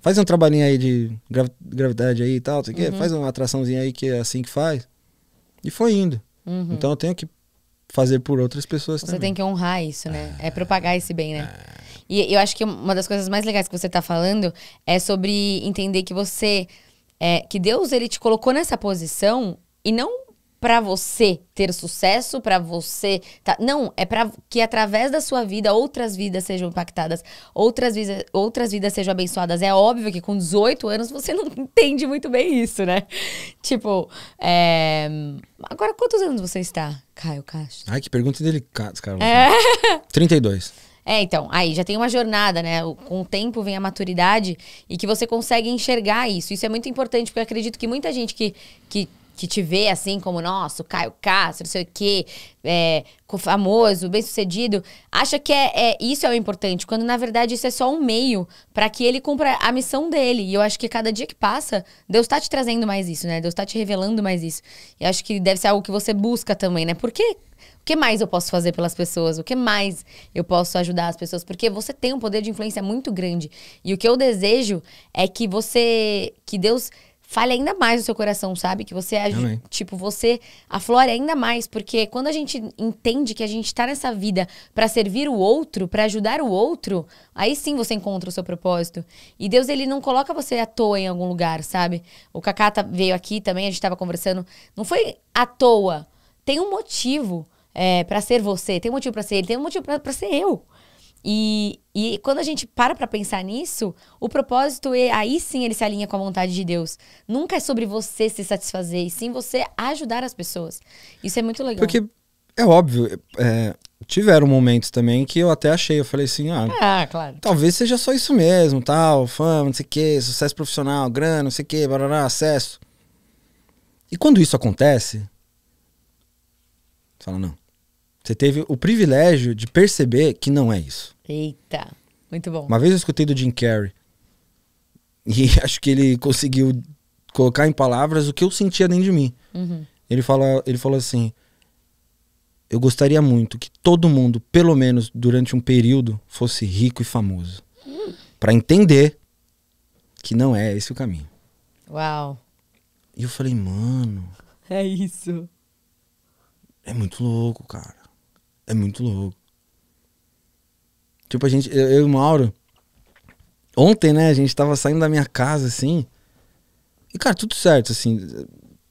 Faz um trabalhinho aí de gravidade aí e tal, não sei o quê. Uhum. Faz uma atraçãozinha aí que é assim que faz. E foi indo. Uhum. Então eu tenho que fazer por outras pessoas você também. Você tem que honrar isso, né? Ah. É propagar esse bem, né? E eu acho que uma das coisas mais legais que você está falando é sobre entender que você é, que Deus ele te colocou nessa posição e não para você ter sucesso, para você, tá? não, é para que através da sua vida outras vidas sejam impactadas, outras vidas, outras vidas sejam abençoadas. É óbvio que com 18 anos você não entende muito bem isso, né? Tipo, é... agora quantos anos você está, Caio Castro? Ai, que pergunta delicada, cara. É... 32. É, então, aí já tem uma jornada, né? Com o tempo vem a maturidade e que você consegue enxergar isso. Isso é muito importante, porque eu acredito que muita gente que, que que te vê assim como, nosso Caio Castro, não sei o quê, é, famoso, bem-sucedido, acha que é, é, isso é o importante, quando na verdade isso é só um meio para que ele cumpra a missão dele. E eu acho que cada dia que passa, Deus está te trazendo mais isso, né? Deus está te revelando mais isso. E acho que deve ser algo que você busca também, né? Por o que mais eu posso fazer pelas pessoas? O que mais eu posso ajudar as pessoas? Porque você tem um poder de influência muito grande. E o que eu desejo é que você, que Deus fale ainda mais no seu coração, sabe? Que você age, Amém. tipo, você aflore ainda mais, porque quando a gente entende que a gente tá nessa vida para servir o outro, para ajudar o outro, aí sim você encontra o seu propósito. E Deus, ele não coloca você à toa em algum lugar, sabe? O Cacata tá, veio aqui também, a gente tava conversando, não foi à toa. Tem um motivo é, para ser você, tem um motivo para ser ele, tem um motivo para ser eu. E, e quando a gente para para pensar nisso, o propósito, é, aí sim ele se alinha com a vontade de Deus. Nunca é sobre você se satisfazer, e sim você ajudar as pessoas. Isso é muito legal. Porque é óbvio, é, tiveram momentos também que eu até achei, eu falei assim, ah, ah claro. talvez seja só isso mesmo, tal, fama, não sei o que, sucesso profissional, grana, não sei o que, barará, acesso. E quando isso acontece, você fala, não, você teve o privilégio de perceber que não é isso. Eita, muito bom. Uma vez eu escutei do Jim Carrey e acho que ele conseguiu colocar em palavras o que eu sentia dentro de mim. Uhum. Ele, fala, ele falou assim: Eu gostaria muito que todo mundo, pelo menos durante um período, fosse rico e famoso. Uhum. para entender que não é esse o caminho. Uau! E eu falei, mano. É isso. É muito louco, cara. É muito louco. Tipo, a gente, eu, eu e o Mauro, ontem, né, a gente tava saindo da minha casa, assim. E, cara, tudo certo, assim.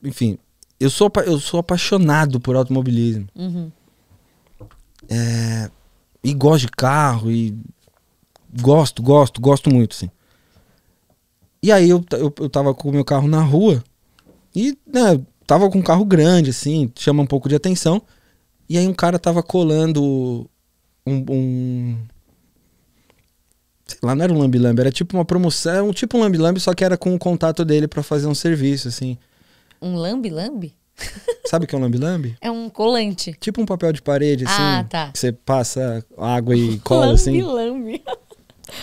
Enfim, eu sou, eu sou apaixonado por automobilismo. Uhum. É, e gosto de carro, e gosto, gosto, gosto muito, assim. E aí eu, eu, eu tava com o meu carro na rua e né, tava com um carro grande, assim, chama um pouco de atenção. E aí um cara tava colando um. um sei lá, não era um lambi-lambi, era tipo uma promoção, é tipo um lambi-lambi, só que era com o contato dele para fazer um serviço, assim. Um lambi-lambi? Sabe o que é um lambi-lambi? É um colante. Tipo um papel de parede, ah, assim. Ah, tá. Que você passa água e cola, lambi, assim. Lambi-lambi.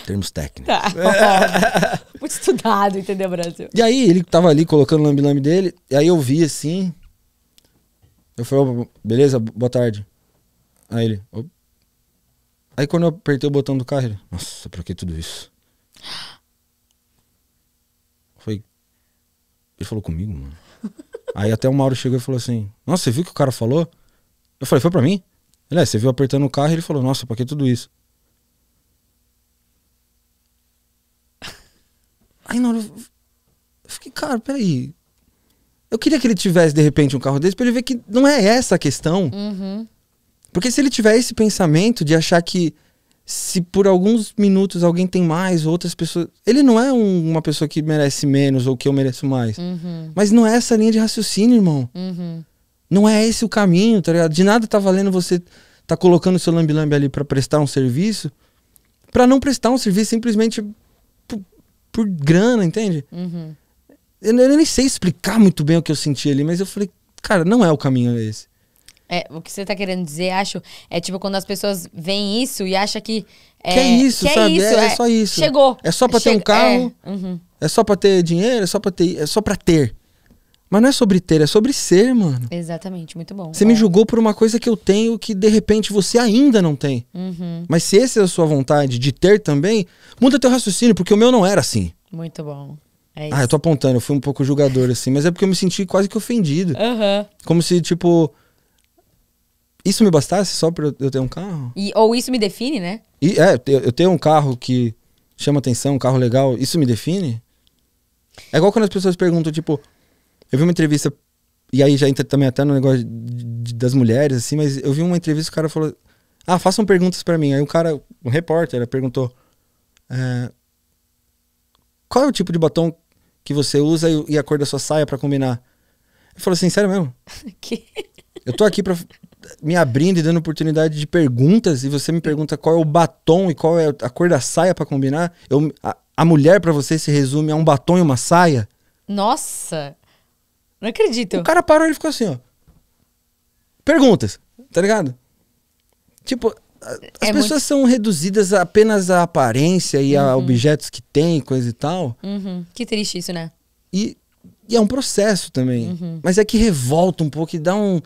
Termos técnicos. Tá. É. Muito estudado, entendeu, Brasil? E aí, ele tava ali colocando o lambi-lambi dele, e aí eu vi, assim, eu falei, beleza, boa tarde. Aí ele. Aí quando eu apertei o botão do carro, ele. Nossa, pra que tudo isso? Foi. Ele falou comigo, mano. Aí até o Mauro chegou e falou assim: Nossa, você viu o que o cara falou? Eu falei, foi pra mim? Ele é, você viu apertando o carro e ele falou, nossa, pra que tudo isso? Aí na hora eu fiquei, cara, peraí. Eu queria que ele tivesse, de repente, um carro desse para ele ver que não é essa a questão. Uhum. Porque se ele tiver esse pensamento de achar que se por alguns minutos alguém tem mais, outras pessoas. Ele não é um, uma pessoa que merece menos ou que eu mereço mais. Uhum. Mas não é essa linha de raciocínio, irmão. Uhum. Não é esse o caminho, tá ligado? De nada tá valendo você tá colocando seu lambi-lambi ali para prestar um serviço, para não prestar um serviço simplesmente por, por grana, entende? Uhum. Eu, eu nem sei explicar muito bem o que eu senti ali, mas eu falei, cara, não é o caminho esse. É, o que você tá querendo dizer, acho, é tipo quando as pessoas veem isso e acham que. É, que é isso, que é sabe? É, isso, é, é, só isso. Chegou. É só pra ter um é, carro. É, uhum. é só pra ter dinheiro, é só pra ter. É só pra ter. Mas não é sobre ter, é sobre ser, mano. Exatamente, muito bom. Você é. me julgou por uma coisa que eu tenho que de repente você ainda não tem. Uhum. Mas se essa é a sua vontade de ter também, muda teu raciocínio, porque o meu não era assim. Muito bom. É ah, eu tô apontando, eu fui um pouco julgador, assim, mas é porque eu me senti quase que ofendido. Uhum. Como se, tipo. Isso me bastasse só pra eu ter um carro? E, ou isso me define, né? E, é, eu tenho um carro que chama atenção, um carro legal, isso me define? É igual quando as pessoas perguntam, tipo. Eu vi uma entrevista, e aí já entra também até no negócio de, de, das mulheres, assim, mas eu vi uma entrevista o cara falou. Ah, façam perguntas para mim. Aí o cara, um repórter, perguntou. É, qual é o tipo de batom que você usa e a cor da sua saia para combinar. Ele falou assim, sério mesmo? Que? Eu tô aqui pra, me abrindo e dando oportunidade de perguntas e você me pergunta qual é o batom e qual é a cor da saia para combinar. Eu, a, a mulher para você se resume a um batom e uma saia. Nossa, não acredito. O cara parou e ficou assim, ó. Perguntas, tá ligado? Tipo, as é pessoas muito... são reduzidas apenas à aparência e uhum. a objetos que tem, coisa e tal. Uhum. Que triste isso, né? E, e é um processo também. Uhum. Mas é que revolta um pouco e dá um.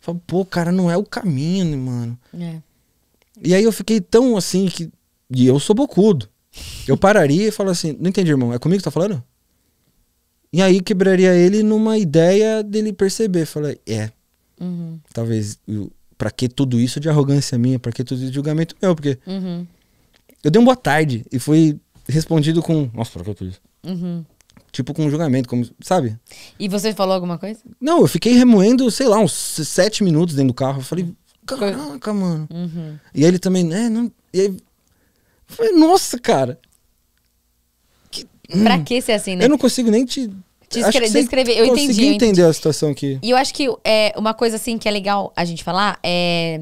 Fala, pô, cara, não é o caminho, mano. É. E aí eu fiquei tão assim que. E eu sou bocudo. Eu pararia e falo assim: não entendi, irmão, é comigo que tá falando? E aí quebraria ele numa ideia dele perceber. Falei, é. Uhum. Talvez para que tudo isso de arrogância minha? Para que tudo isso de julgamento meu? Porque uhum. eu dei um boa tarde e fui respondido com, nossa, pra que tudo isso? Uhum. Tipo, com julgamento, como, sabe? E você falou alguma coisa? Não, eu fiquei remoendo, sei lá, uns sete minutos dentro do carro. Eu falei, caraca, mano. Uhum. E aí ele também, né? Não... E aí, eu falei, nossa, cara. Que... Pra hum. que ser assim, né? Eu não consigo nem te Descre descrever, eu entendi. Eu entender a situação aqui. E eu acho que é, uma coisa assim que é legal a gente falar é.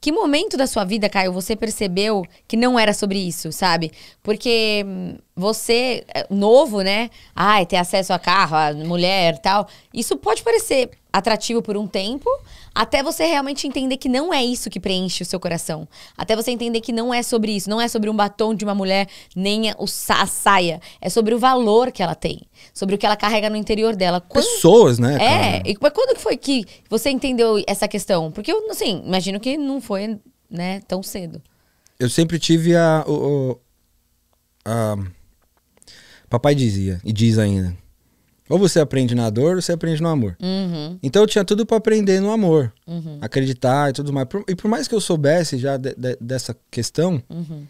Que momento da sua vida, Caio, você percebeu que não era sobre isso, sabe? Porque hum, você, eh, novo, né? Ai, ter acesso a carro, a mulher tal. Isso pode parecer atrativo por um tempo, até você realmente entender que não é isso que preenche o seu coração. Até você entender que não é sobre isso, não é sobre um batom de uma mulher, nem a, a saia. É sobre o valor que ela tem, sobre o que ela carrega no interior dela. Quando... Pessoas, né? É, cara? e quando que foi que você entendeu essa questão? Porque eu, assim, imagino que não foi, né, tão cedo. Eu sempre tive a... a Papai dizia, e diz ainda: ou você aprende na dor ou você aprende no amor. Uhum. Então eu tinha tudo para aprender no amor, uhum. acreditar e tudo mais. E por mais que eu soubesse já de, de, dessa questão, uhum.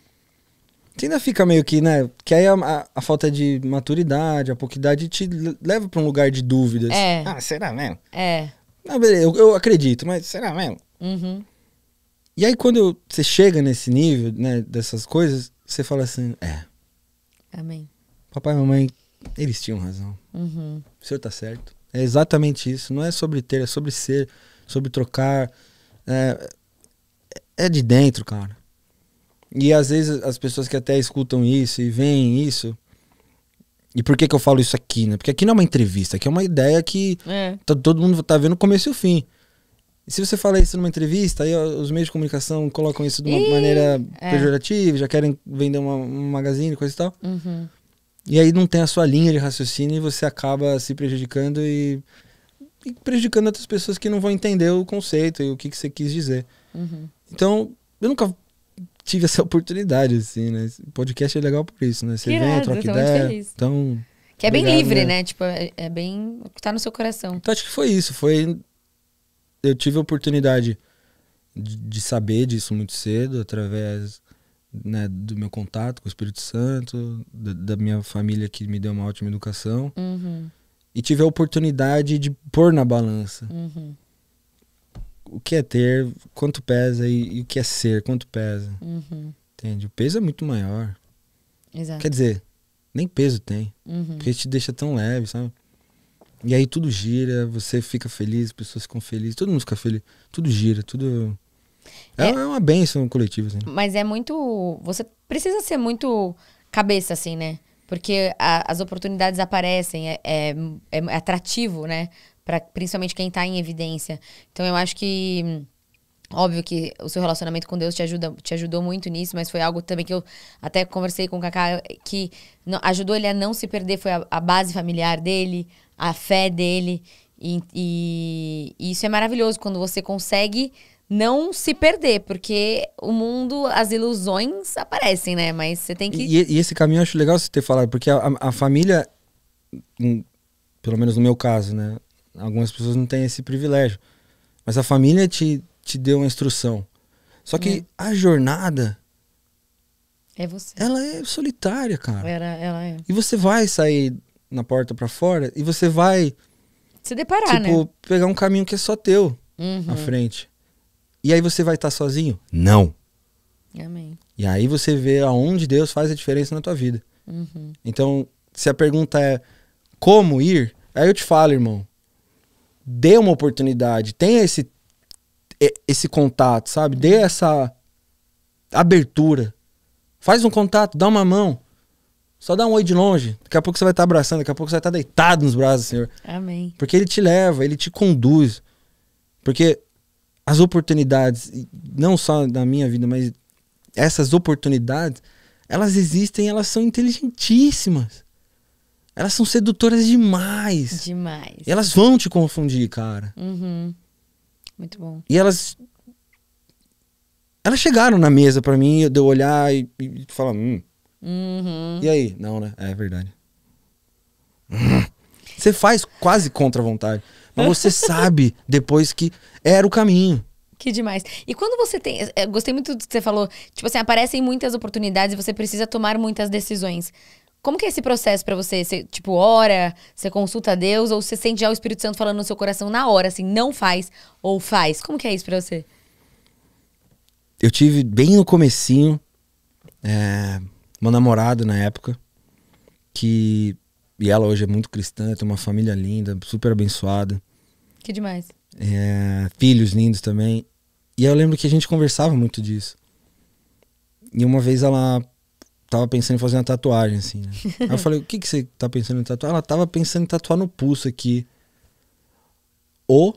ainda fica meio que, né? Que aí a, a, a falta de maturidade, a pouquidade te leva para um lugar de dúvidas. É. Ah, será mesmo? É. Não, ah, beleza, eu, eu acredito, mas será mesmo? Uhum. E aí quando você chega nesse nível, né, dessas coisas, você fala assim: é. Amém. Papai e mamãe, eles tinham razão. Uhum. O senhor tá certo. É exatamente isso. Não é sobre ter, é sobre ser, sobre trocar. É, é de dentro, cara. E às vezes as pessoas que até escutam isso e veem isso. E por que, que eu falo isso aqui, né? Porque aqui não é uma entrevista, aqui é uma ideia que é. tá, todo mundo tá vendo o começo e o fim. E se você fala isso numa entrevista, aí os meios de comunicação colocam isso de uma e... maneira é. pejorativa, já querem vender uma, um magazine, coisa e tal. Uhum. E aí não tem a sua linha de raciocínio e você acaba se prejudicando e, e prejudicando outras pessoas que não vão entender o conceito e o que, que você quis dizer. Uhum. Então, eu nunca tive essa oportunidade, assim, né? podcast é legal por isso, né? Você que vem, é, troca ideia. É então. Que é bem livre, né? né? Tipo, é, é, bem. o que tá no seu coração. Então, acho que foi isso. Foi. Eu tive a oportunidade de, de saber disso muito cedo, através né, do meu contato com o Espírito Santo, da, da, minha família que me deu uma ótima educação. Uhum. E tive a oportunidade de pôr na balança. Uhum. O que é ter, quanto pesa, e, e o que é ser, quanto pesa. Uhum. Entende? O peso é muito maior. Exato. Quer dizer, nem peso tem. Uhum. Porque te deixa tão leve, sabe? E aí tudo gira, você fica feliz, as pessoas ficam felizes, todo mundo fica feliz. Tudo gira, tudo é, é, é uma benção coletiva, assim. Mas é muito. Você precisa ser muito cabeça, assim, né? Porque a, as oportunidades aparecem, é, é, é, é atrativo, né? Pra, principalmente quem está em evidência. Então eu acho que. Óbvio que o seu relacionamento com Deus te, ajuda, te ajudou muito nisso, mas foi algo também que eu até conversei com o Kaká, que ajudou ele a não se perder, foi a, a base familiar dele, a fé dele. E, e, e, isso é maravilhoso quando você consegue não se perder, porque o mundo, as ilusões aparecem, né? Mas você tem que. E, e esse caminho eu acho legal você ter falado, porque a, a família, em, hum, pelo menos no meu caso, né? Algumas pessoas não têm esse privilégio. Mas a família te, te deu uma instrução. Só que é. a jornada. É você. Ela é solitária, cara. Era, ela é. E você vai sair na porta para fora e você vai. Se deparar, tipo, né? pegar um caminho que é só teu uhum. à frente. E aí você vai estar sozinho? Não. Amém. E aí você vê aonde Deus faz a diferença na tua vida. Uhum. Então, se a pergunta é como ir, aí eu te falo, irmão. Dê uma oportunidade, tenha esse, esse contato, sabe? Dê uhum. essa abertura. Faz um contato, dá uma mão. Só dá um oi de longe. Daqui a pouco você vai estar abraçando, daqui a pouco você vai estar deitado nos braços do Senhor. Amém. Porque ele te leva, ele te conduz. Porque as oportunidades, não só na minha vida, mas essas oportunidades, elas existem, elas são inteligentíssimas. Elas são sedutoras demais. Demais. E elas vão te confundir, cara. Uhum. Muito bom. E elas. Elas chegaram na mesa para mim, eu deu olhar e, e falar, hum. Uhum. E aí? Não, né? É verdade. Você faz quase contra a vontade. Mas você sabe depois que era o caminho. Que demais. E quando você tem. Eh, eh, gostei muito do que você falou. Tipo assim, aparecem muitas oportunidades e você precisa tomar muitas decisões. Como que é esse processo para você? Você, tipo, ora, você consulta a Deus ou você sente já o Espírito Santo falando no seu coração na hora, assim, não faz ou faz? Como que é isso pra você? Eu tive bem no comecinho é, uma namorada na época que... E ela hoje é muito cristã, tem uma família linda, super abençoada. Que demais. É, filhos lindos também. E eu lembro que a gente conversava muito disso. E uma vez ela tava pensando em fazer uma tatuagem, assim, né? Aí eu falei, o que, que você tá pensando em tatuar? Ela tava pensando em tatuar no pulso aqui. O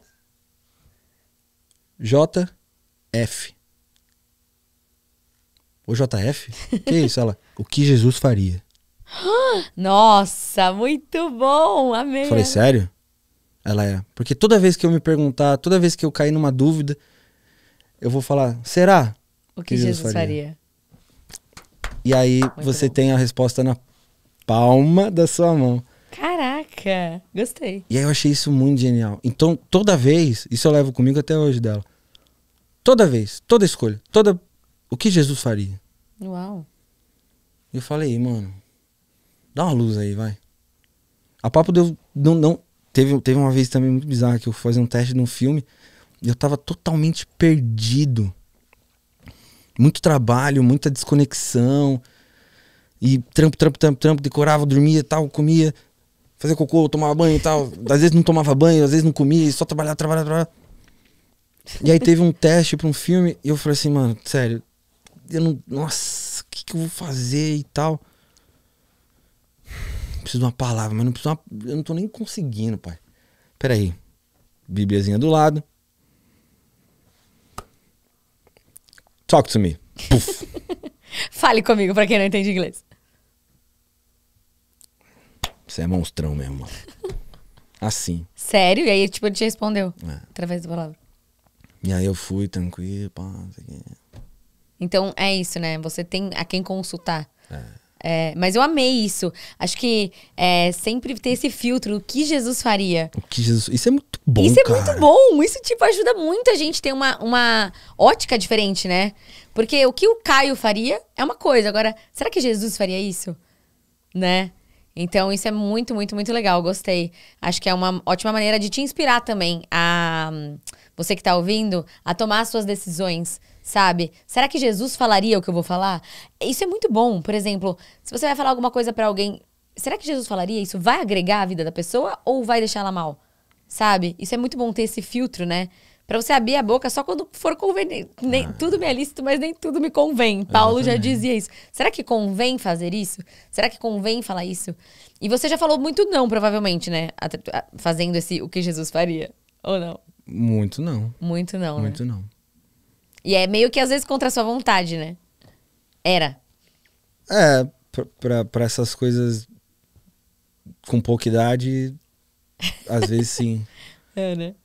JF. O JF? Que isso? Ela, o que Jesus faria? Nossa, muito bom! Amei. falei, sério? Ela é. Porque toda vez que eu me perguntar, toda vez que eu cair numa dúvida, eu vou falar: será? O que, que Jesus, Jesus faria? faria? E aí Muito você bom. tem a resposta na palma da sua mão. Caraca, gostei. E aí eu achei isso muito genial. Então, toda vez, isso eu levo comigo até hoje dela. Toda vez, toda escolha, toda o que Jesus faria. Uau. Eu falei, mano, dá uma luz aí, vai. A papo deu não, não Teve, teve uma vez também muito bizarra que eu fui fazer um teste de um filme e eu tava totalmente perdido. Muito trabalho, muita desconexão. E trampo, trampo, trampo, trampo, decorava, dormia tal, comia, fazia cocô, tomava banho e tal. Às vezes não tomava banho, às vezes não comia, só trabalhava, trabalhava, trabalhava. E aí teve um teste pra um filme e eu falei assim, mano, sério, eu não. Nossa, o que, que eu vou fazer e tal? preciso de uma palavra, mas não preciso uma... eu não tô nem conseguindo, pai. Peraí. Bibliazinha do lado. Talk to me. Puf. Fale comigo, pra quem não entende inglês. Você é monstrão mesmo, mano. Assim. Sério? E aí, tipo, ele te respondeu. É. Através da palavra. E aí eu fui, tranquilo, pá, não sei o Então, é isso, né? Você tem a quem consultar. É. É, mas eu amei isso. Acho que é, sempre ter esse filtro, o que Jesus faria. O que Jesus. Isso é muito bom. Isso é cara. é muito bom. Isso, tipo, ajuda muito a gente ter uma, uma ótica diferente, né? Porque o que o Caio faria é uma coisa. Agora, será que Jesus faria isso? Né? Então, isso é muito, muito, muito legal. Gostei. Acho que é uma ótima maneira de te inspirar também a. Você que está ouvindo, a tomar as suas decisões sabe? Será que Jesus falaria o que eu vou falar? Isso é muito bom. Por exemplo, se você vai falar alguma coisa para alguém, será que Jesus falaria isso? Vai agregar a vida da pessoa ou vai deixar ela mal? Sabe? Isso é muito bom ter esse filtro, né? Para você abrir a boca só quando for conveniente. Nem, ah. Tudo me é lícito, mas nem tudo me convém. Paulo já dizia isso. Será que convém fazer isso? Será que convém falar isso? E você já falou muito não, provavelmente, né? Fazendo esse o que Jesus faria. Ou não? Muito não. Muito não, né? Muito né? não. E é meio que às vezes contra a sua vontade, né? Era. É, pra, pra, essas coisas com pouca idade, às vezes sim. É, né?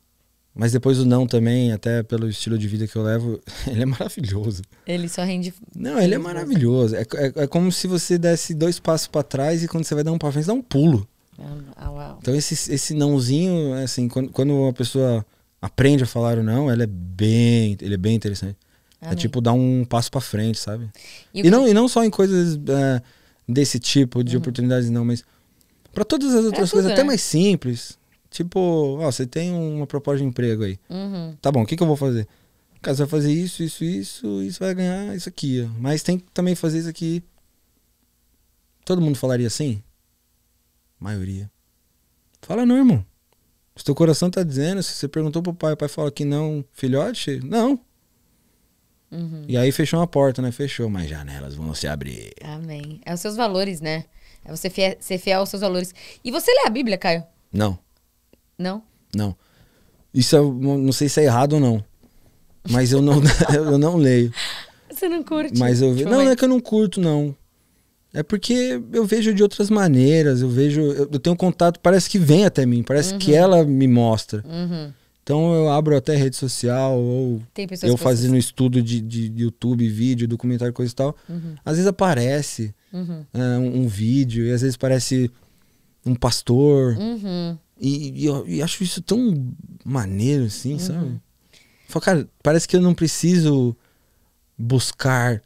Mas depois o não também, até pelo estilo de vida que eu levo, ele é maravilhoso. Ele só rende. Não, ele é maravilhoso. É, é, é como se você desse dois passos para trás e quando você vai dar um para frente, dá um pulo. oh, ah, wow. Então esse, esse nãozinho, assim, quando, quando uma pessoa aprende a falar ou não, ela é bem, ele é bem interessante. É Amém. É tipo dar um passo para frente, sabe? E, e não, que... e não só em coisas é, desse tipo de uhum. oportunidades não, mas para todas as outras é coisas, até né? mais simples. Tipo, ó, você tem uma proposta de emprego aí. Uhum. Tá bom, o que, que eu vou fazer? Cara, você vai fazer isso, isso, isso, isso vai ganhar isso aqui. Ó. Mas tem que também fazer isso aqui. Todo mundo falaria assim? Maioria. Fala não, irmão. Se teu coração tá dizendo, se você perguntou pro pai, o pai fala que não, filhote, não. Uhum. E aí fechou uma porta, né? Fechou, mas janelas vão se abrir. Amém. É os seus valores, né? É você fiel, ser fiel aos seus valores. E você lê a Bíblia, Caio? Não. Não? Não. Isso é, não sei se é errado ou não. Mas eu não, eu não leio. Você não curte? Mas eu não, mas... não é que eu não curto, não. É porque eu vejo de outras maneiras, eu vejo, eu, eu tenho contato, parece que vem até mim, parece uhum. que ela me mostra. Uhum. Então eu abro até rede social, ou eu fazendo estudo de, de, de YouTube, vídeo, documentário, coisa e tal. Uhum. Às vezes aparece uh, um, um, vídeo, e às vezes parece um pastor. Uhum. E, e, eu, e acho isso tão maneiro, assim, uhum. sabe? Fala, cara, parece que eu não preciso buscar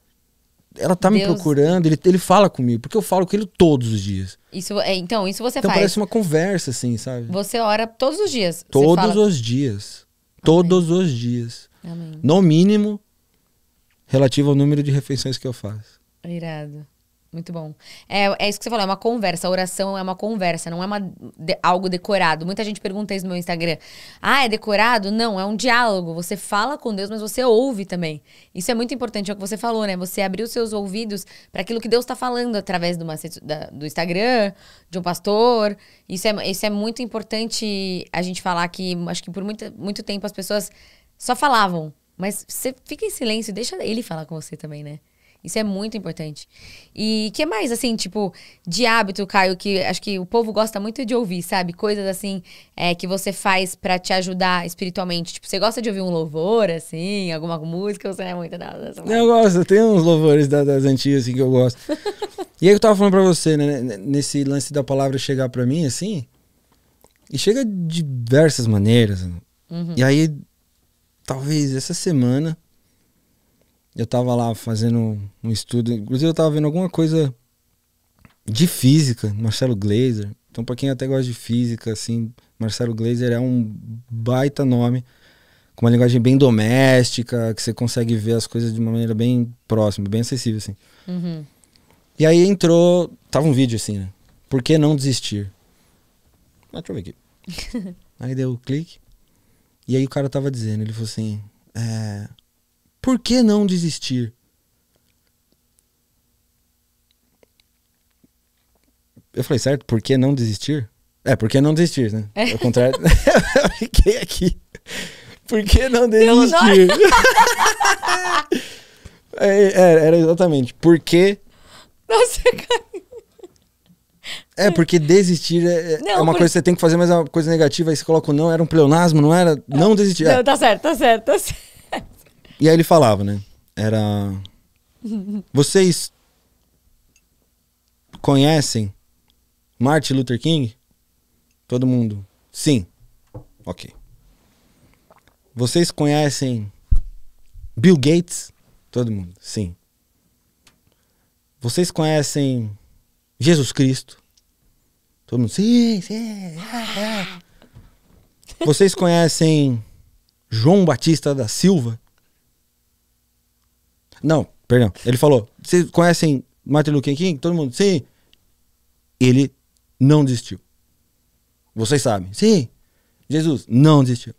ela tá Deus... me procurando, ele, ele fala comigo, porque eu falo com ele todos os dias. Isso, é, então, isso você então, faz. Então parece uma conversa, assim, sabe? Você ora todos os dias. Todos fala... os dias. Amém. Todos os dias. Amém. No mínimo, relativo ao número de refeições que eu faço. Irado. Muito bom. É, é isso que você falou, é uma conversa. A oração é uma conversa, não é uma, de, algo decorado. Muita gente pergunta isso no meu Instagram. Ah, é decorado? Não, é um diálogo. Você fala com Deus, mas você ouve também. Isso é muito importante, é o que você falou, né? Você abrir os seus ouvidos para aquilo que Deus está falando através de uma, da, do Instagram, de um pastor. Isso é, isso é muito importante a gente falar que, acho que por muito, muito tempo as pessoas só falavam. Mas você fica em silêncio, deixa ele falar com você também, né? Isso é muito importante. E que mais, assim, tipo, de hábito, Caio, que acho que o povo gosta muito de ouvir, sabe? Coisas assim é, que você faz para te ajudar espiritualmente. Tipo, você gosta de ouvir um louvor, assim, alguma música, ou você não é muito nada Eu gosto, tem uns louvores das, das antigas, assim, que eu gosto. e aí eu tava falando pra você, né? né nesse lance da palavra chegar para mim, assim. E chega de diversas maneiras. Uhum. E aí, talvez essa semana eu tava lá fazendo um estudo, inclusive eu tava vendo alguma coisa de física, Marcelo Glazer. Então, para quem até gosta de física, assim, Marcelo Glazer é um baita nome, com uma linguagem bem doméstica, que você consegue ver as coisas de uma maneira bem próxima, bem acessível, assim. Uhum. E aí entrou, tava um vídeo assim, né? Por que não desistir? Ah, deixa eu ver aqui. aí deu o um clique. E aí o cara tava dizendo, ele falou assim: é, por que não desistir? Eu falei certo? Por que não desistir? É, por que não desistir, né? É. Ao contrário. eu fiquei aqui. Por que não desistir? É, é, era exatamente. Por que. Nossa, É, porque desistir é, é não, é uma por... coisa que você tem que fazer, mas é uma coisa negativa. Aí você coloca o não, era um pleonasmo, não era? Não desistir. É. Não, tá certo, tá certo, tá certo. E aí ele falava, né? Era. Vocês conhecem Martin Luther King? Todo mundo. Sim. Ok. Vocês conhecem Bill Gates? Todo mundo. Sim. Vocês conhecem Jesus Cristo? Todo mundo. Sim, sim. É, é. Vocês conhecem João Batista da Silva? Não, perdão. Ele falou: Vocês conhecem Martin Luther King? Todo mundo? Sim. Ele não desistiu. Vocês sabem? Sim. Jesus não desistiu.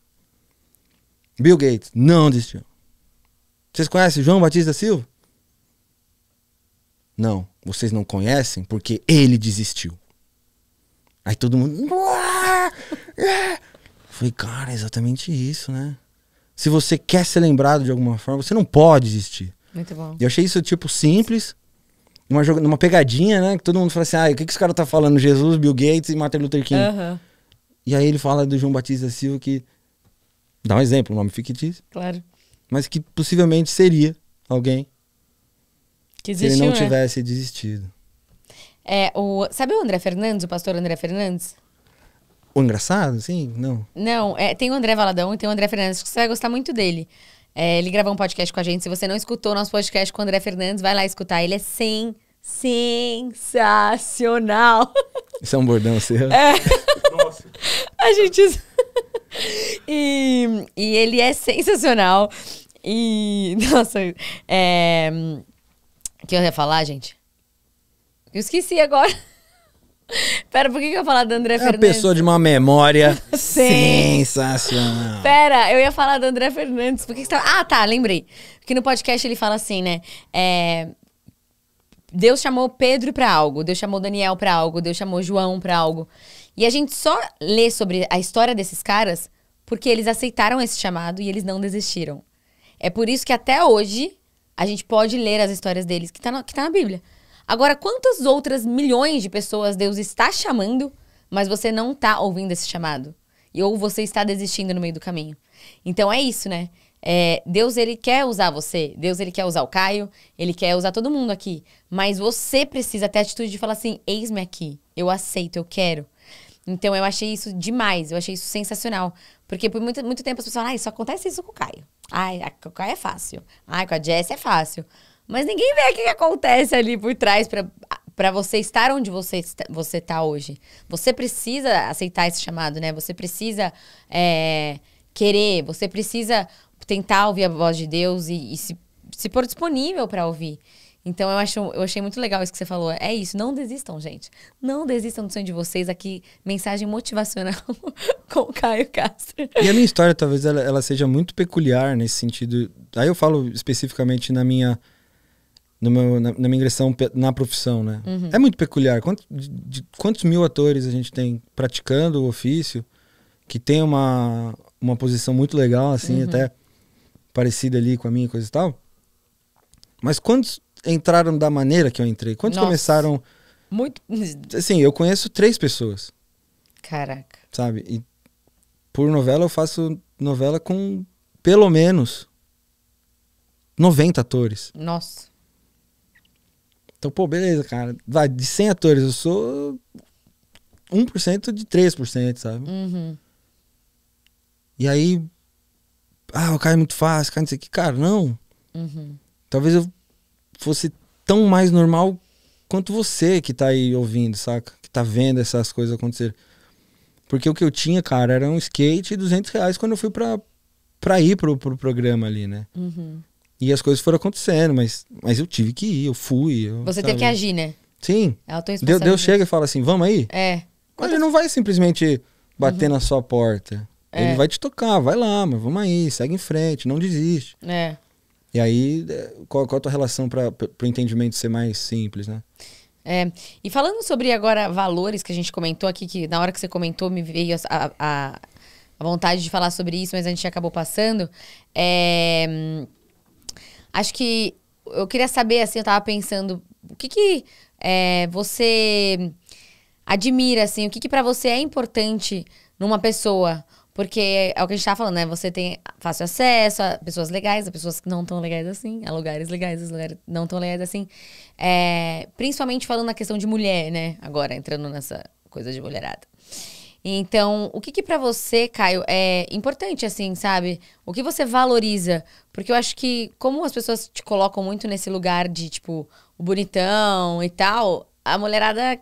Bill Gates não desistiu. Vocês conhecem João Batista Silva? Não, vocês não conhecem porque ele desistiu. Aí todo mundo. É. Falei, cara, é exatamente isso, né? Se você quer ser lembrado de alguma forma, você não pode desistir. Muito bom. E eu achei isso, tipo, simples, numa, uma pegadinha, né? Que todo mundo fala assim, ah, o que, que esse cara tá falando? Jesus, Bill Gates e Martin Luther King. E aí ele fala do João Batista Silva que... Dá um exemplo, um nome fictício. Claro. Mas que possivelmente seria alguém que existiu, se ele não né? tivesse desistido. É, o... Sabe o André Fernandes, o pastor André Fernandes? O engraçado, sim? Não. Não, é, tem o André Valadão e tem o André Fernandes, que você vai gostar muito dele. É, ele gravou um podcast com a gente. Se você não escutou nosso podcast com o André Fernandes, vai lá escutar. Ele é sem sensacional. Isso é um bordão seu? É. Nossa. A gente. E, e ele é sensacional. E. Nossa. É... O que eu ia falar, gente? Eu esqueci agora. Pera, por que, que eu ia falar do André Fernandes? É uma pessoa de uma memória sensacional. Pera, eu ia falar do André Fernandes. Por que, que você tá... Ah, tá, lembrei. Porque no podcast ele fala assim, né? É... Deus chamou Pedro para algo, Deus chamou Daniel para algo, Deus chamou João para algo. E a gente só lê sobre a história desses caras porque eles aceitaram esse chamado e eles não desistiram. É por isso que até hoje a gente pode ler as histórias deles, que tá, que tá na Bíblia. Agora, quantas outras milhões de pessoas Deus está chamando, mas você não está ouvindo esse chamado? E ou você está desistindo no meio do caminho? Então é isso, né? É, Deus ele quer usar você, Deus ele quer usar o Caio, ele quer usar todo mundo aqui, mas você precisa ter a atitude de falar assim: eis-me aqui, eu aceito, eu quero. Então eu achei isso demais, eu achei isso sensacional. Porque por muito, muito tempo as pessoas falam, ah, só acontece isso com o Caio. Ai, com o Caio é fácil. Ai, com a Jess é fácil. Mas ninguém vê o que, acontece ali por trás para para você estar onde você está, você está hoje. Você precisa aceitar esse chamado, né? Você precisa é, querer, você precisa tentar ouvir a voz de Deus e, e se, se pôr disponível para ouvir. Então eu, acho, eu achei muito legal isso que você falou. É isso, não desistam, gente. Não desistam do sonho de vocês. Aqui, mensagem motivacional com o Caio Castro. E a minha história, talvez ela, ela seja muito peculiar nesse sentido. Aí eu falo especificamente na minha meu, na, na, minha ingressão na profissão, né? Uhum. É muito peculiar. Quanto, de, quantos mil atores a gente tem praticando o ofício que tem uma, uma posição muito legal, assim, uhum. até parecida ali com a minha coisa e tal. Mas quantos entraram da maneira que eu entrei? Quantos Nossa. começaram... Muito... Assim, eu conheço três pessoas. Caraca. Sabe? E por novela eu faço novela com pelo menos 90 atores. Nossa. Então, pô, beleza, cara. Vai, de 100 atores, eu sou 1% de 3%, sabe? Uhum. E aí, ah, o cara é muito fácil, cara, não sei o que. Cara, não. Uhum. Talvez eu fosse tão mais normal quanto você que tá aí ouvindo, saca? Que tá vendo essas coisas acontecer. Porque o que eu tinha, cara, era um skate e 200 reais quando eu fui pra, pra ir pro, pro programa ali, né? Uhum. E as coisas foram acontecendo, mas, mas eu tive que ir, eu fui. Eu, Você sabe? teve que agir, né? Sim. Deus, é Deus chega e fala assim: vamos aí? É. Quantas... Ele não vai simplesmente bater uhum. na sua porta. É. Ele vai te tocar, vai lá, mas vamos aí, segue em frente, não desiste. É. E aí, é, qual, qual a tua relação para o entendimento ser mais simples, né? É, e falando sobre agora valores que a gente comentou aqui, que na hora que você comentou me veio a, a, a vontade de falar sobre isso, mas a gente acabou passando. É Acho que eu queria saber, assim, eu tava pensando, o que que é, você admira, assim, o que que pra você é importante numa pessoa? Porque é o que a gente tava falando, né? Você tem fácil acesso a pessoas legais, a pessoas que não tão legais assim, a lugares legais, a lugares não tão legais assim. É, principalmente falando na questão de mulher, né? Agora, entrando nessa coisa de mulherada. Então, o que que para você, Caio, é importante assim, sabe? O que você valoriza? Porque eu acho que como as pessoas te colocam muito nesse lugar de tipo o bonitão e tal, a mulherada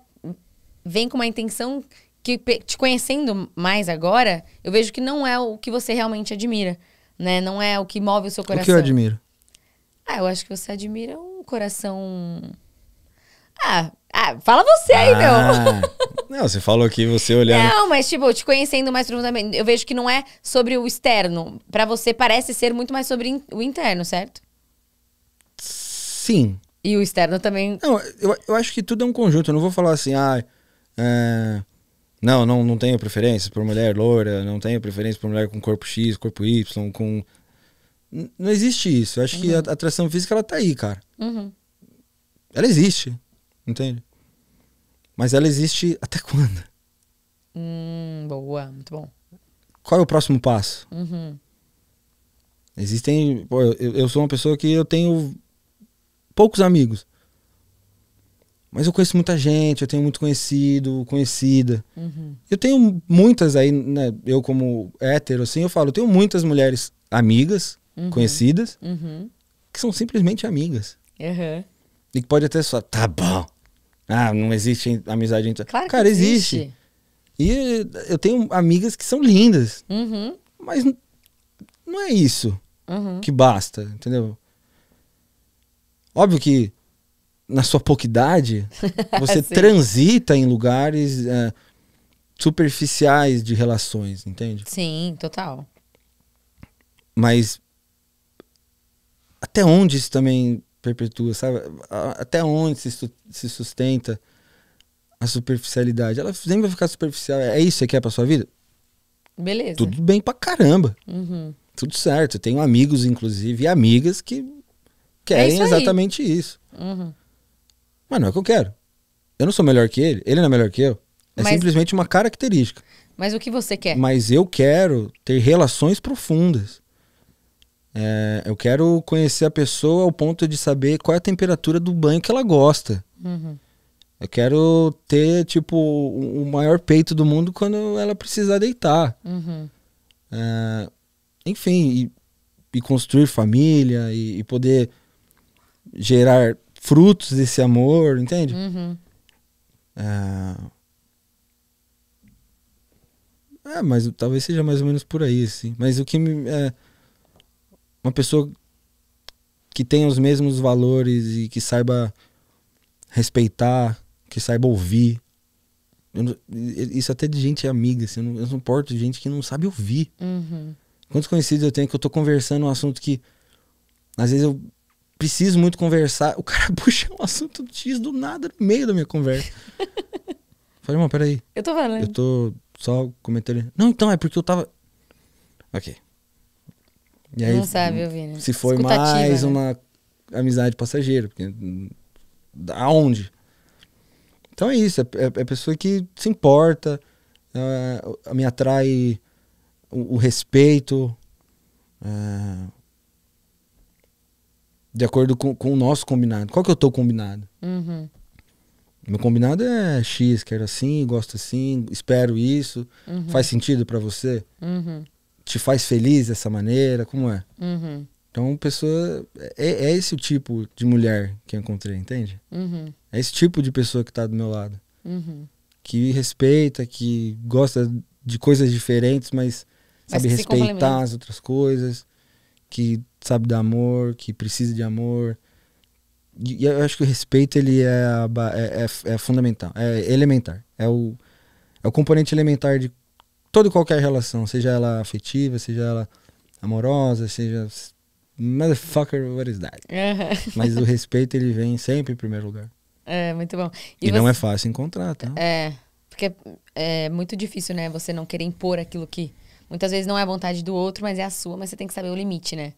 vem com uma intenção que te conhecendo mais agora, eu vejo que não é o que você realmente admira, né? Não é o que move o seu coração. O que eu admiro? Ah, eu acho que você admira um coração Ah, ah fala você aí, ah. meu. Não, você falou que você olhando. Não, mas tipo, te conhecendo mais profundamente, eu vejo que não é sobre o externo. Para você parece ser muito mais sobre o interno, certo? Sim. E o externo também. Não, eu, eu acho que tudo é um conjunto. Eu não vou falar assim, ah. É... Não, não, não tenho preferência por mulher loura, não tenho preferência por mulher com corpo X, corpo Y, com. Não existe isso. Eu acho uhum. que a atração física, ela tá aí, cara. Uhum. Ela existe, entende? Mas ela existe até quando? Hum, boa, muito bom. Qual é o próximo passo? Uhum. Existem. Pô, eu, eu sou uma pessoa que eu tenho poucos amigos. Mas eu conheço muita gente, eu tenho muito conhecido, conhecida. Uhum. Eu tenho muitas aí, né? Eu, como hétero, assim, eu falo, eu tenho muitas mulheres amigas, uhum. conhecidas, uhum. que são simplesmente amigas. E que pode até só, tá bom, ah, não existe amizade entre. Claro que Cara, existe. existe. E eu tenho amigas que são lindas. Uhum. Mas não é isso uhum. que basta, entendeu? Óbvio que na sua pouquidade você transita em lugares é, superficiais de relações, entende? Sim, total. Mas até onde isso também perpetua, sabe? Até onde se, se sustenta a superficialidade? Ela sempre vai ficar superficial. É isso que você quer pra sua vida? Beleza. Tudo bem pra caramba. Uhum. Tudo certo. Eu tenho amigos, inclusive, e amigas que querem é isso exatamente isso. Uhum. Mas não é o que eu quero. Eu não sou melhor que ele, ele não é melhor que eu. É Mas... simplesmente uma característica. Mas o que você quer? Mas eu quero ter relações profundas. É, eu quero conhecer a pessoa ao ponto de saber qual é a temperatura do banho que ela gosta. Uhum. Eu quero ter, tipo, o maior peito do mundo quando ela precisar deitar. Uhum. É, enfim, e, e, construir família e, e, poder gerar frutos desse amor, entende? Uhum. É... é... mas talvez seja mais ou menos por aí, assim. Mas o que me. É uma pessoa que tenha os mesmos valores e que saiba respeitar, que saiba ouvir. isso até de gente amiga, assim, eu, não, eu não importo de gente que não sabe ouvir. Uhum. Quantos conhecidos eu tenho que eu tô conversando um assunto que às vezes eu preciso muito conversar, o cara puxa um assunto X do nada no meio da minha conversa. Falei, irmão, peraí. Eu tô falando. Eu tô só comentando. Não, então, é porque eu tava. Ok. E aí, não sabe ouvir, né? Se foi mais né? uma amizade passageira, porque aonde? Então é isso, é, é, é pessoa que se importa, é, me atrai o, o respeito, é, de acordo com, com o nosso combinado. Qual que é eu tô combinado? Uhum. Meu combinado é X, quero assim, gosto assim, espero isso. Uhum. Faz sentido para você? Uhum te faz feliz dessa maneira? Como é? Uhum. Então, pessoa. É, é, esse o tipo de mulher que eu encontrei, entende? Uhum. É esse tipo de pessoa que tá do meu lado. Uhum. Que respeita, que gosta de coisas diferentes, mas sabe respeitar as outras coisas. Que sabe dar amor, que precisa de amor. E eu acho que o respeito ele é, é, é, é fundamental, é elementar. É o, é o componente elementar de toda e qualquer relação, seja ela afetiva, seja ela amorosa, seja motherfucker, what is that? Uhum. Mas o respeito ele vem sempre em primeiro lugar. É, muito bom. E, e você... não é fácil encontrar, tá? É, porque é, é muito difícil, né? Você não querer impor aquilo que muitas vezes não é a vontade do outro, mas é a sua, mas você tem que saber o limite, né?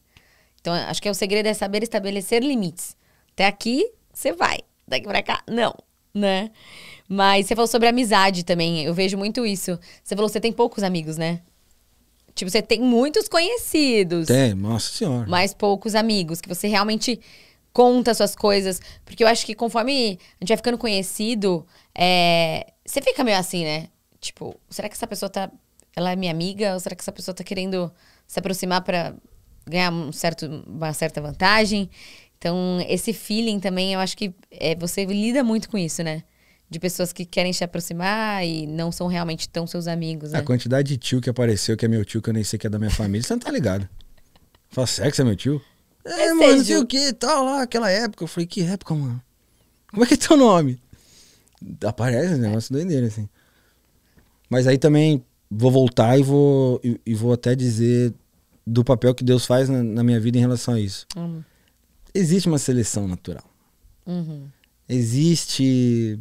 Então, acho que é o segredo é saber estabelecer limites. Até aqui, você vai. Daqui pra cá, não, né? Mas você falou sobre amizade também. Eu vejo muito isso. Você falou que você tem poucos amigos, né? Tipo, você tem muitos conhecidos. Tem, nossa senhora. Mas poucos amigos, que você realmente conta suas coisas. Porque eu acho que conforme a gente vai ficando conhecido, é... você fica meio assim, né? Tipo, será que essa pessoa tá. Ela é minha amiga? Ou será que essa pessoa tá querendo se aproximar para ganhar um certo, uma certa vantagem? Então, esse feeling também, eu acho que é, você lida muito com isso, né? de pessoas que querem se aproximar e não são realmente tão seus amigos. Né? A quantidade de tio que apareceu, que é meu tio, que eu nem sei que é da minha família, você não tá ligado. Fala, sério que você é meu tio? É, é mano, não sei o que, tal, lá, aquela época. Eu falei, que época, mano? Como é que é teu nome? Aparece, né? Nossa, doideira, assim. Mas aí também vou voltar e vou, e, e vou até dizer do papel que Deus faz na, na minha vida em relação a isso. Hum. Existe uma seleção natural. Uhum. Existe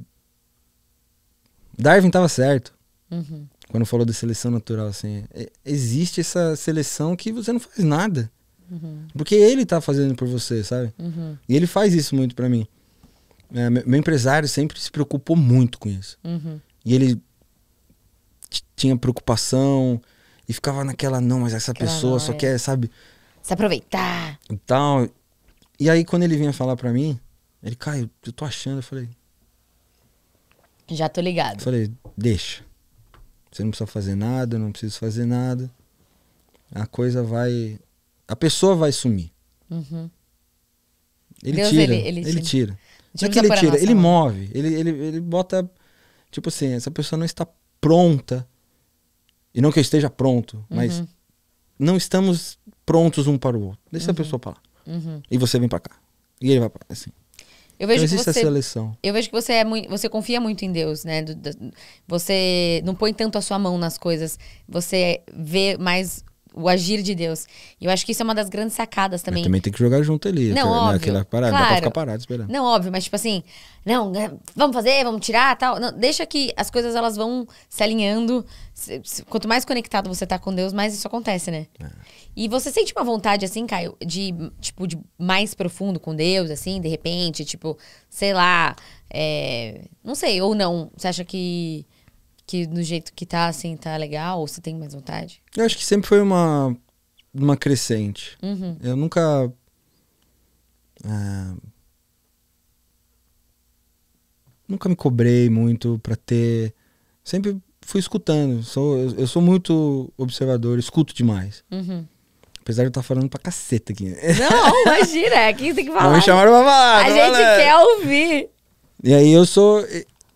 Darwin estava certo. Uhum. Quando falou de seleção natural, assim. Existe essa seleção que você não faz nada. Uhum. Porque ele tá fazendo por você, sabe? Uhum. E ele faz isso muito para mim. É, meu empresário sempre se preocupou muito com isso. Uhum. E ele tinha preocupação e ficava naquela, não, mas essa pessoa só é. quer, sabe? Se aproveitar. E tal. E aí, quando ele vinha falar para mim, ele, caiu eu tô achando, eu falei, já tô ligado. Falei, deixa. Você não precisa fazer nada, eu não preciso fazer nada. A coisa vai. A pessoa vai sumir. Uhum. Ele, Deus, tira, ele, ele, ele tira. Não é que ele tira, ele mão. move. Ele, ele, ele bota. Tipo assim, essa pessoa não está pronta. E não que eu esteja pronto, uhum. mas não estamos prontos um para o outro. Deixa uhum. a pessoa pra lá. Uhum. E você vem para cá. E ele vai pra, assim. Eu vejo então, que você, essa seleção. Eu vejo que você é muito, você confia muito em Deus, né? você não põe tanto a sua mão nas coisas. Você vê mais o agir de Deus. E eu acho que isso é uma das grandes sacadas também. Mas também tem que jogar junto ali. Não, aquela, né? óbvio. Aquela parada, claro. dá pra ficar parado esperando. Não, óbvio, mas tipo assim, não, é, vamos fazer, vamos tirar, tal. Não, deixa que as coisas elas vão se alinhando. Quanto mais conectado você tá com Deus, mais isso acontece, né? É. E você sente uma vontade assim, Caio, de tipo de mais profundo com Deus, assim, de repente, tipo, sei lá, é... não sei, ou não. Você acha que que do jeito que tá, assim, tá legal? Ou você tem mais vontade? Eu acho que sempre foi uma, uma crescente. Uhum. Eu nunca. É, nunca me cobrei muito para ter. Sempre fui escutando. Sou, eu, eu, sou muito observador, escuto demais. Uhum. Apesar de eu estar tá falando pra caceta aqui. Não, imagina, é quem tem que falar. Não me chamaram pra falar. A gente quer ouvir. E aí eu sou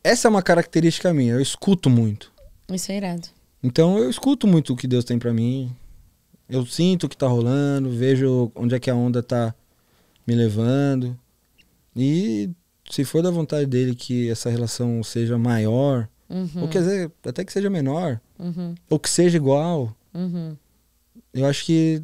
essa é uma característica minha, eu escuto muito. Isso é irado. Então eu escuto muito o que Deus tem para mim. Eu sinto o que tá rolando, vejo onde é que a onda tá me levando. E se for da vontade dele que essa relação seja maior, uhum. ou quer dizer, até que seja menor, uhum. ou que seja igual, uhum. eu acho que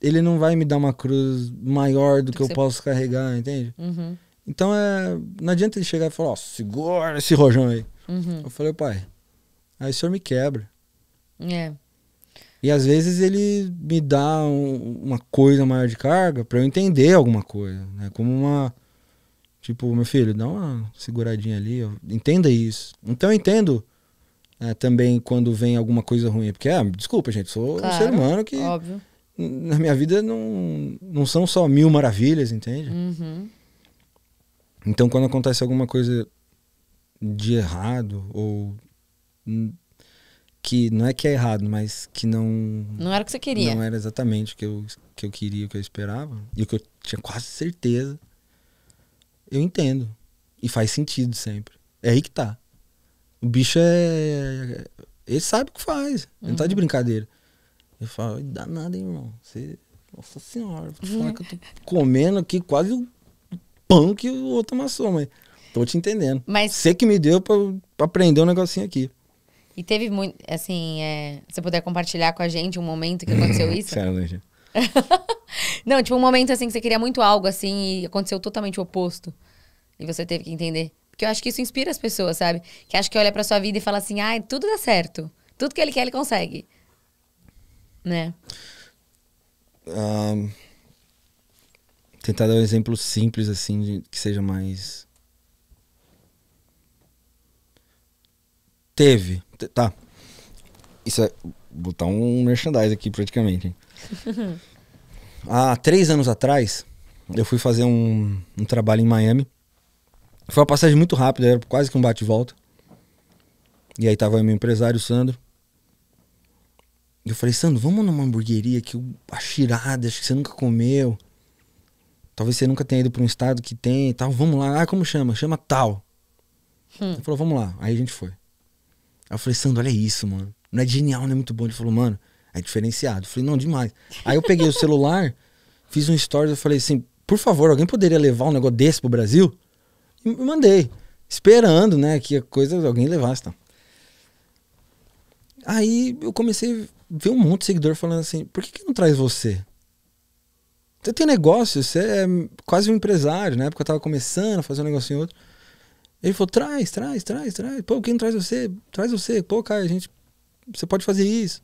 ele não vai me dar uma cruz maior do, do que, que, eu você... posso carregar, entende? Uhum. Então é, não adianta ele chegar e falar, ó, oh, segura esse rojão aí. Uhum. Eu falei, pai, aí o senhor me quebra. É. E às vezes ele me dá um, uma coisa maior de carga para eu entender alguma coisa, né? Como uma tipo, meu filho, dá uma seguradinha ali, eu, entenda isso. Então eu entendo é, também quando vem alguma coisa ruim, porque é desculpa, gente, sou claro, um ser humano que óbvio. na minha vida não não são só mil maravilhas, entende? Uhum. Então, quando acontece alguma coisa de errado, ou que não é que é errado, mas que não. Não era o que você queria. Não era exatamente o que eu, que eu queria, o que eu esperava, e o que eu tinha quase certeza. Eu entendo. E faz sentido sempre. É aí que tá. O bicho é. Ele sabe o que faz. Ele uhum. não tá de uhum. brincadeira. Eu falo, dá nada, irmão. Você. Nossa senhora, vou te falar uhum. que eu tô comendo aqui quase um pão que o outro amassou, mas tô te entendendo. Mas você que me deu pra, pra aprender um negocinho aqui. E teve muito, assim, é, você puder compartilhar com a gente um momento que aconteceu isso? Sério, Não, tipo um momento assim que você queria muito algo assim e aconteceu totalmente o oposto. E você teve que entender. Porque eu acho que isso inspira as pessoas, sabe? Que acho que olha pra sua vida e fala assim, ai, ah, tudo dá certo. Tudo que ele quer, ele consegue. Né? Um, ah, Tentar dar um exemplo simples, assim, de, que seja mais. Teve. Tá. Isso é. Botar um merchandise aqui praticamente. Há três anos atrás, eu fui fazer um, um trabalho em Miami. Foi uma passagem muito rápida, era quase que um bate-volta. E aí tava o meu empresário, Sandro. E eu falei, Sandro, vamos numa hamburgueria que a achirada, acho que você nunca comeu. Talvez você nunca tenha ido para um estado que tem e tal. Vamos lá. Ah, como chama? Chama tal. Hum. Ele falou, vamos lá. Aí a gente foi. Aí eu falei, Sandro, olha isso, mano. Não é genial, não é muito bom. Ele falou, mano, é diferenciado. Eu falei, não, demais. Aí eu peguei o celular, fiz um story, eu falei assim, por favor, alguém poderia levar um negócio desse pro Brasil? E mandei. Esperando, né, que a coisa alguém levasse, tá? Aí eu comecei a ver um monte de seguidor falando assim, por que, que não traz você? Você tem negócio, você é quase um empresário. Na né? época eu tava começando a fazer um negócio em outro. Ele falou: traz, traz, traz, traz. Pô, quem traz você? Traz você. Pô, cara, a gente. Você pode fazer isso.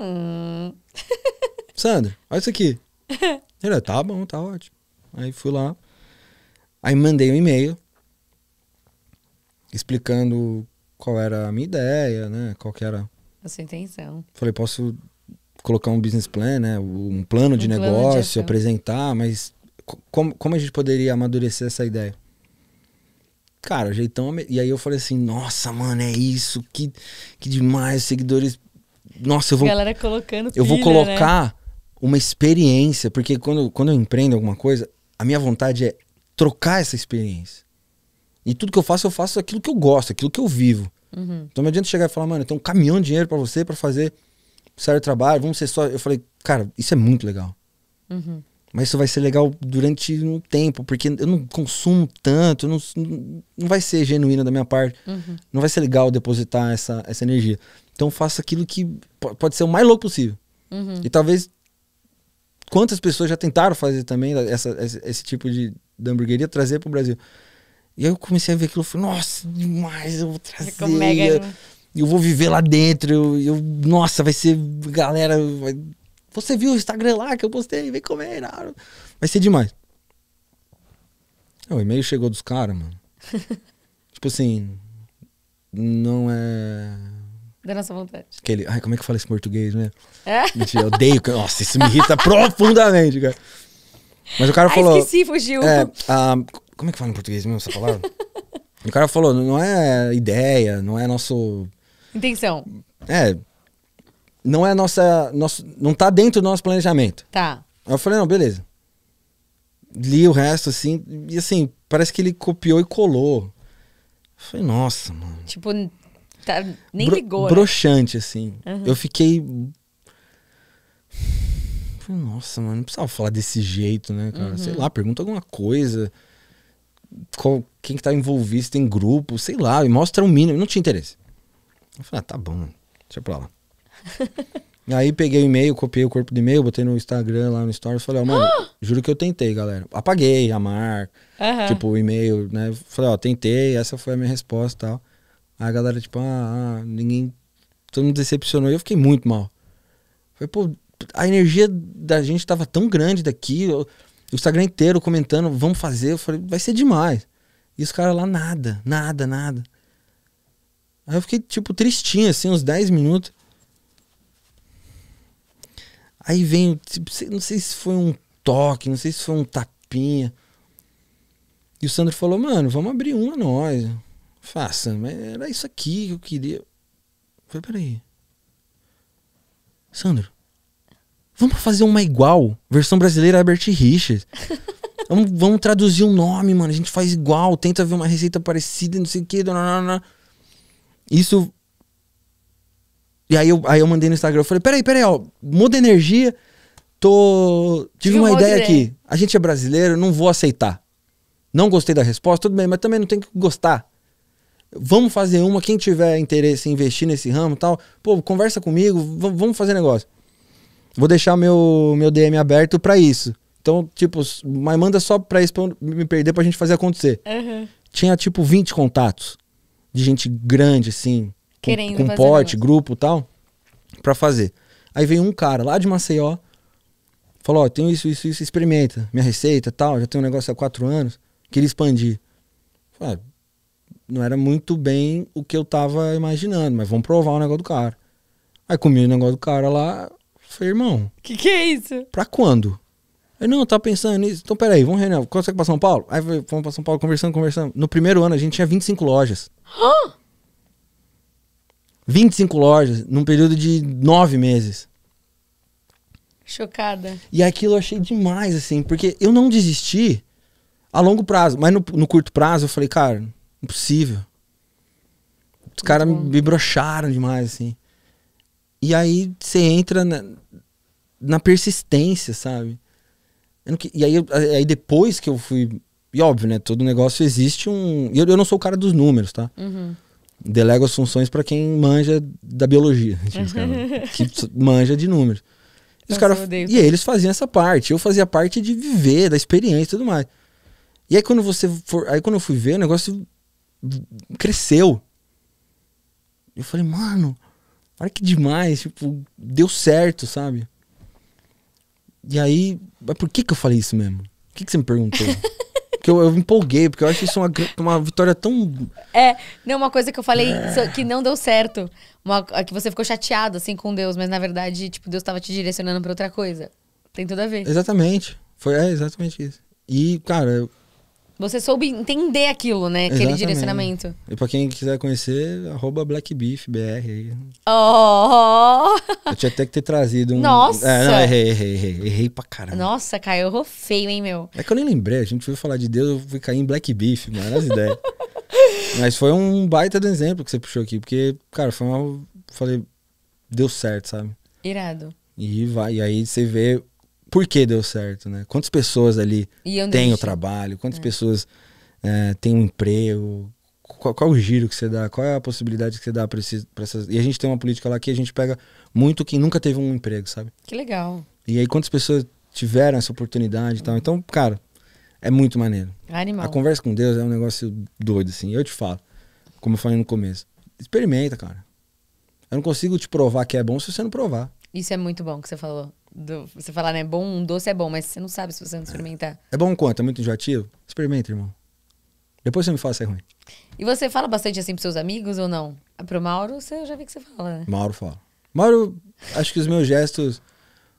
Hum. Sandra, olha isso aqui. Ele, tá bom, tá ótimo. Aí fui lá. Aí mandei um e-mail explicando qual era a minha ideia, né? Qual que era. A sua intenção. Falei, posso colocar um business plan, né? Um plano um de plano negócio, de apresentar, mas como, como a gente poderia amadurecer essa ideia? Cara, o jeitão. E aí eu falei assim, nossa, mano, é isso, que, que demais, seguidores. Nossa, eu vou. Galera colocando. Pilha, eu vou né? colocar né? uma experiência, porque quando, quando eu empreendo alguma coisa, a minha vontade é trocar essa experiência. E tudo que eu faço, eu faço aquilo que eu gosto, aquilo que eu vivo. Uhum. Então não adianta chegar e falar, mano, eu tenho um caminhão de dinheiro para você para fazer sério trabalho, vamos ser só. Eu falei, cara, isso é muito legal. Uhum. Mas isso vai ser legal durante um tempo, porque eu não consumo tanto, não, não vai ser genuíno da minha parte. Uhum. Não vai ser legal depositar essa, essa energia. Então faça aquilo que pode ser o mais louco possível. Uhum. E talvez quantas pessoas já tentaram fazer também essa, esse, esse, tipo de, de hamburgueria trazer para o Brasil. E aí eu comecei a ver aquilo, eu falei, nossa, demais, eu vou trazer. Mega eu vou viver lá dentro. Eu, eu nossa, vai ser. Galera, vai, você viu o Instagram lá que eu postei? Vem comer. Não. Né? Vai ser demais. É, o e-mail chegou dos caras, mano. tipo assim. Não é. Da nossa vontade. Aquele, ai, como é que fala esse português, né? É? eu odeio. Nossa, isso me irrita profundamente, cara. Mas o cara ai, ah, falou. Esqueci, fugiu. É, ah, como é que fala em português mesmo essa palavra? o cara falou, não é ideia, não é nosso Intenção. É. Não é nossa. Nosso, não tá dentro do nosso planejamento. Tá. Aí eu falei, não, beleza. Li o resto, assim, e assim, parece que ele copiou e colou. foi falei, nossa, mano. Tipo, tá, nem Bro, ligou. Né? Broxante, né? assim. Uhum. Eu fiquei. falei, nossa, mano, não precisava falar desse jeito, né, cara? Uhum. Sei lá, pergunta alguma coisa. Qual, quem que tá envolvido, se tem grupo, sei lá, e mostra o um mínimo. Não tinha interesse. Eu falei, ah, tá bom, deixa pra lá. Aí peguei o e-mail, copiei o corpo do e-mail, botei no Instagram lá no Stories. Falei, ó, oh, mano, juro que eu tentei, galera. Apaguei a marca, tipo, o e-mail, né? Falei, ó, tentei, essa foi a minha resposta e tal. Aí a galera, tipo, ah, ah, ninguém. Todo mundo decepcionou. E eu fiquei muito mal. Falei, pô, a energia da gente tava tão grande daqui. o Instagram inteiro comentando, vamos fazer. Eu falei, vai ser demais. E os caras lá, nada, nada, nada. Aí eu fiquei, tipo, tristinho, assim, uns 10 minutos. Aí vem, tipo, não sei se foi um toque, não sei se foi um tapinha. E o Sandro falou, mano, vamos abrir uma nós. Faça, mas era isso aqui que eu queria. Foi, peraí. Sandro, vamos fazer uma igual, versão brasileira Albert Richards. vamos, vamos traduzir o um nome, mano. A gente faz igual, tenta ver uma receita parecida, não sei o que. Nanana. Isso. E aí eu, aí eu mandei no Instagram, eu falei, peraí, peraí, ó, muda energia. Tô. Tive, uma, ideia, aqui. A gente é brasileiro, não vou aceitar. Não gostei da resposta, tudo bem, mas também não tem que gostar. Vamos fazer uma, quem tiver interesse em investir nesse ramo e tal, pô, conversa comigo, vamos fazer negócio. Vou deixar meu, meu DM aberto para isso. Então, tipo, mas manda só pra isso pra me perder pra gente fazer acontecer. Uhum. Tinha, tipo, 20 contatos de gente grande, assim, Querendo com, porte, grupo tal, para fazer. Aí veio um cara lá de Maceió, falou: Ó, oh, tenho isso, isso, isso, experimenta. Minha receita tal, já tenho um negócio há quatro anos, queria expandir. Falei, ah, não era muito bem o que eu tava imaginando, mas vamos provar o negócio do cara. Aí comi o negócio do cara lá, falei, irmão. Que que é isso? Pra quando? Eu, não, tá pensando nisso. Então, peraí, vamos reunião. quanto você é pra São Paulo? Aí vamos pra São Paulo conversando, conversando. No primeiro ano a gente tinha 25 lojas. Hã? 25 lojas num período de nove meses. Chocada. E aquilo eu achei demais, assim, porque eu não desisti a longo prazo, mas no, no curto prazo eu falei, cara, impossível. Os caras me broxaram demais, assim. E aí você entra na, na persistência, sabe? Que... E aí, aí depois que eu fui. E óbvio, né? Todo negócio existe um. eu, eu não sou o cara dos números, tá? Uhum. Delego as funções para quem manja da biologia. Né? que manja de números. E, os cara... e eles faziam essa parte. Eu fazia parte de viver, da experiência e tudo mais. E aí quando você for. Aí quando eu fui ver, o negócio cresceu. Eu falei, mano, olha que demais. Tipo, deu certo, sabe? E aí, mas por que que eu falei isso mesmo? O que, que você me perguntou? porque eu, eu me empolguei, porque eu acho isso uma, uma vitória tão. É, não, uma coisa que eu falei é. que não deu certo. Uma, que você ficou chateado, assim, com Deus, mas na verdade, tipo, Deus estava te direcionando para outra coisa. Tem tudo a ver. Exatamente. Foi, é, exatamente isso. E, cara, eu, você soube entender aquilo, né? Aquele Exatamente. direcionamento. E pra quem quiser conhecer, arroba BlackBeefBR. Oh! Eu tinha até que ter trazido um... Nossa! É, não, errei, errei, errei. Errei pra caramba. Nossa, caiu errou feio, hein, meu? É que eu nem lembrei. A gente foi falar de Deus, eu fui cair em Black Beef, mano, as ideias. Mas foi um baita do exemplo que você puxou aqui. Porque, cara, foi uma... Falei, deu certo, sabe? Irado. E vai, e aí você vê por que deu certo, né? Quantas pessoas ali têm o trabalho, quantas é. pessoas é, têm um emprego, qual, qual, o giro que você dá, qual é a possibilidade que você dá para essas. E a gente tem uma política lá que a gente pega muito quem nunca teve um emprego, sabe? Que legal. E aí, quantas pessoas tiveram essa oportunidade e tal. Então, cara, é muito maneiro. Animal. A conversa com Deus é um negócio doido, assim. Eu te falo, como eu falei no começo. Experimenta, cara. Eu não consigo te provar que é bom se você não provar. Isso é muito bom que você falou. Do, você falar, né? Bom, um doce é bom, mas você não sabe se você não é. experimentar. É bom quanto? É muito enjoativo? Experimenta, irmão. Depois você me fala se é ruim. E você fala bastante assim pros seus amigos ou não? Ah, pro Mauro, você, eu já vi que você fala, né? Mauro fala. Mauro, acho que os meus gestos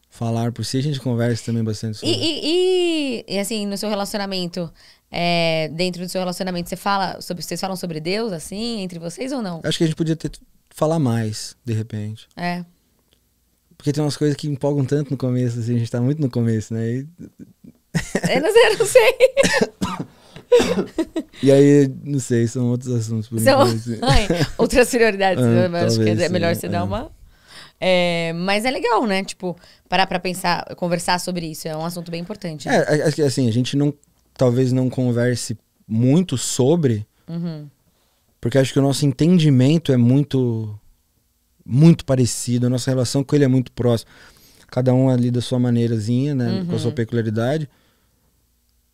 falar por si, a gente conversa também bastante sobre. E, e, e, e assim, no seu relacionamento, é, dentro do seu relacionamento, você fala sobre. Vocês falam sobre Deus, assim, entre vocês ou não? Acho que a gente podia ter, falar mais, de repente. É. Porque tem umas coisas que empolgam tanto no começo, assim, a gente tá muito no começo, né? E... É, não sei, não sei. e aí, não sei, são outros assuntos. Por são assim. Ai, outras prioridades. ah, acho que é melhor você é. dar uma. É, mas é legal, né? Tipo, parar pra pensar, conversar sobre isso. É um assunto bem importante. Né? É, assim, a gente não. Talvez não converse muito sobre. Uhum. Porque acho que o nosso entendimento é muito muito parecido, a nossa relação com ele é muito próxima. Cada um ali da sua maneirazinha, né? Uhum. Com a sua uhum. peculiaridade.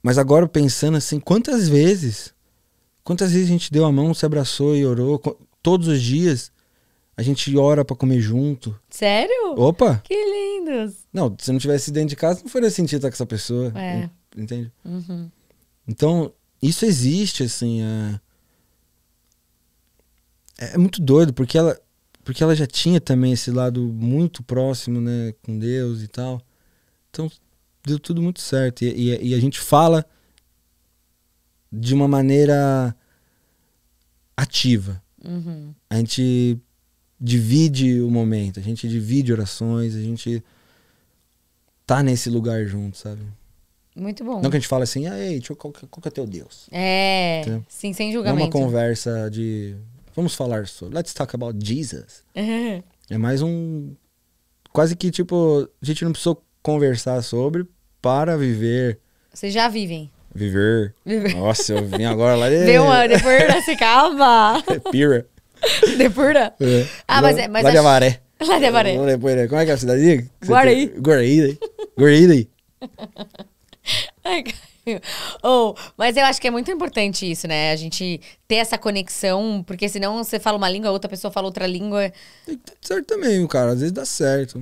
Mas agora pensando assim, quantas vezes, quantas vezes a gente deu a mão, se abraçou e orou, todos os dias a gente ora para comer junto. Sério? Opa! Que lindos! Não, se não tivesse dentro de casa, não faria sentido estar com essa pessoa. É. Entende? Uhum. Então, isso existe, assim. É... é muito doido, porque ela, porque ela já tinha também esse lado muito próximo, né? Com Deus e tal. Então, deu tudo muito certo. E, e, e a gente fala de uma maneira ativa. Uhum. A gente divide o momento, a gente divide orações, a gente tá nesse lugar junto, sabe? Muito bom. Não que a gente fala assim, ah, ei, qual, é, qual que é teu Deus? É, sim, sem julgamento. É uma conversa de Vamos falar sobre. Let's talk about Jesus. É. É mais um. Quase que tipo, a gente não precisou conversar sobre para viver. Vocês já vivem. Viver. viver. Nossa, eu vim agora lá. Deu uma depurda, se calma. É, pira. Depura. É. Ah, lá, mas é. Mas lá de é Avaré. Lá de Avaré. Lá de Avaré. Como é que é a cidade? Guaraí. Guaraí. Né? Guaraí. Né? Ai, cara. oh, mas eu acho que é muito importante isso, né? A gente ter essa conexão, porque senão você fala uma língua, outra pessoa fala outra língua. Tem que certo também, cara. Às vezes dá certo.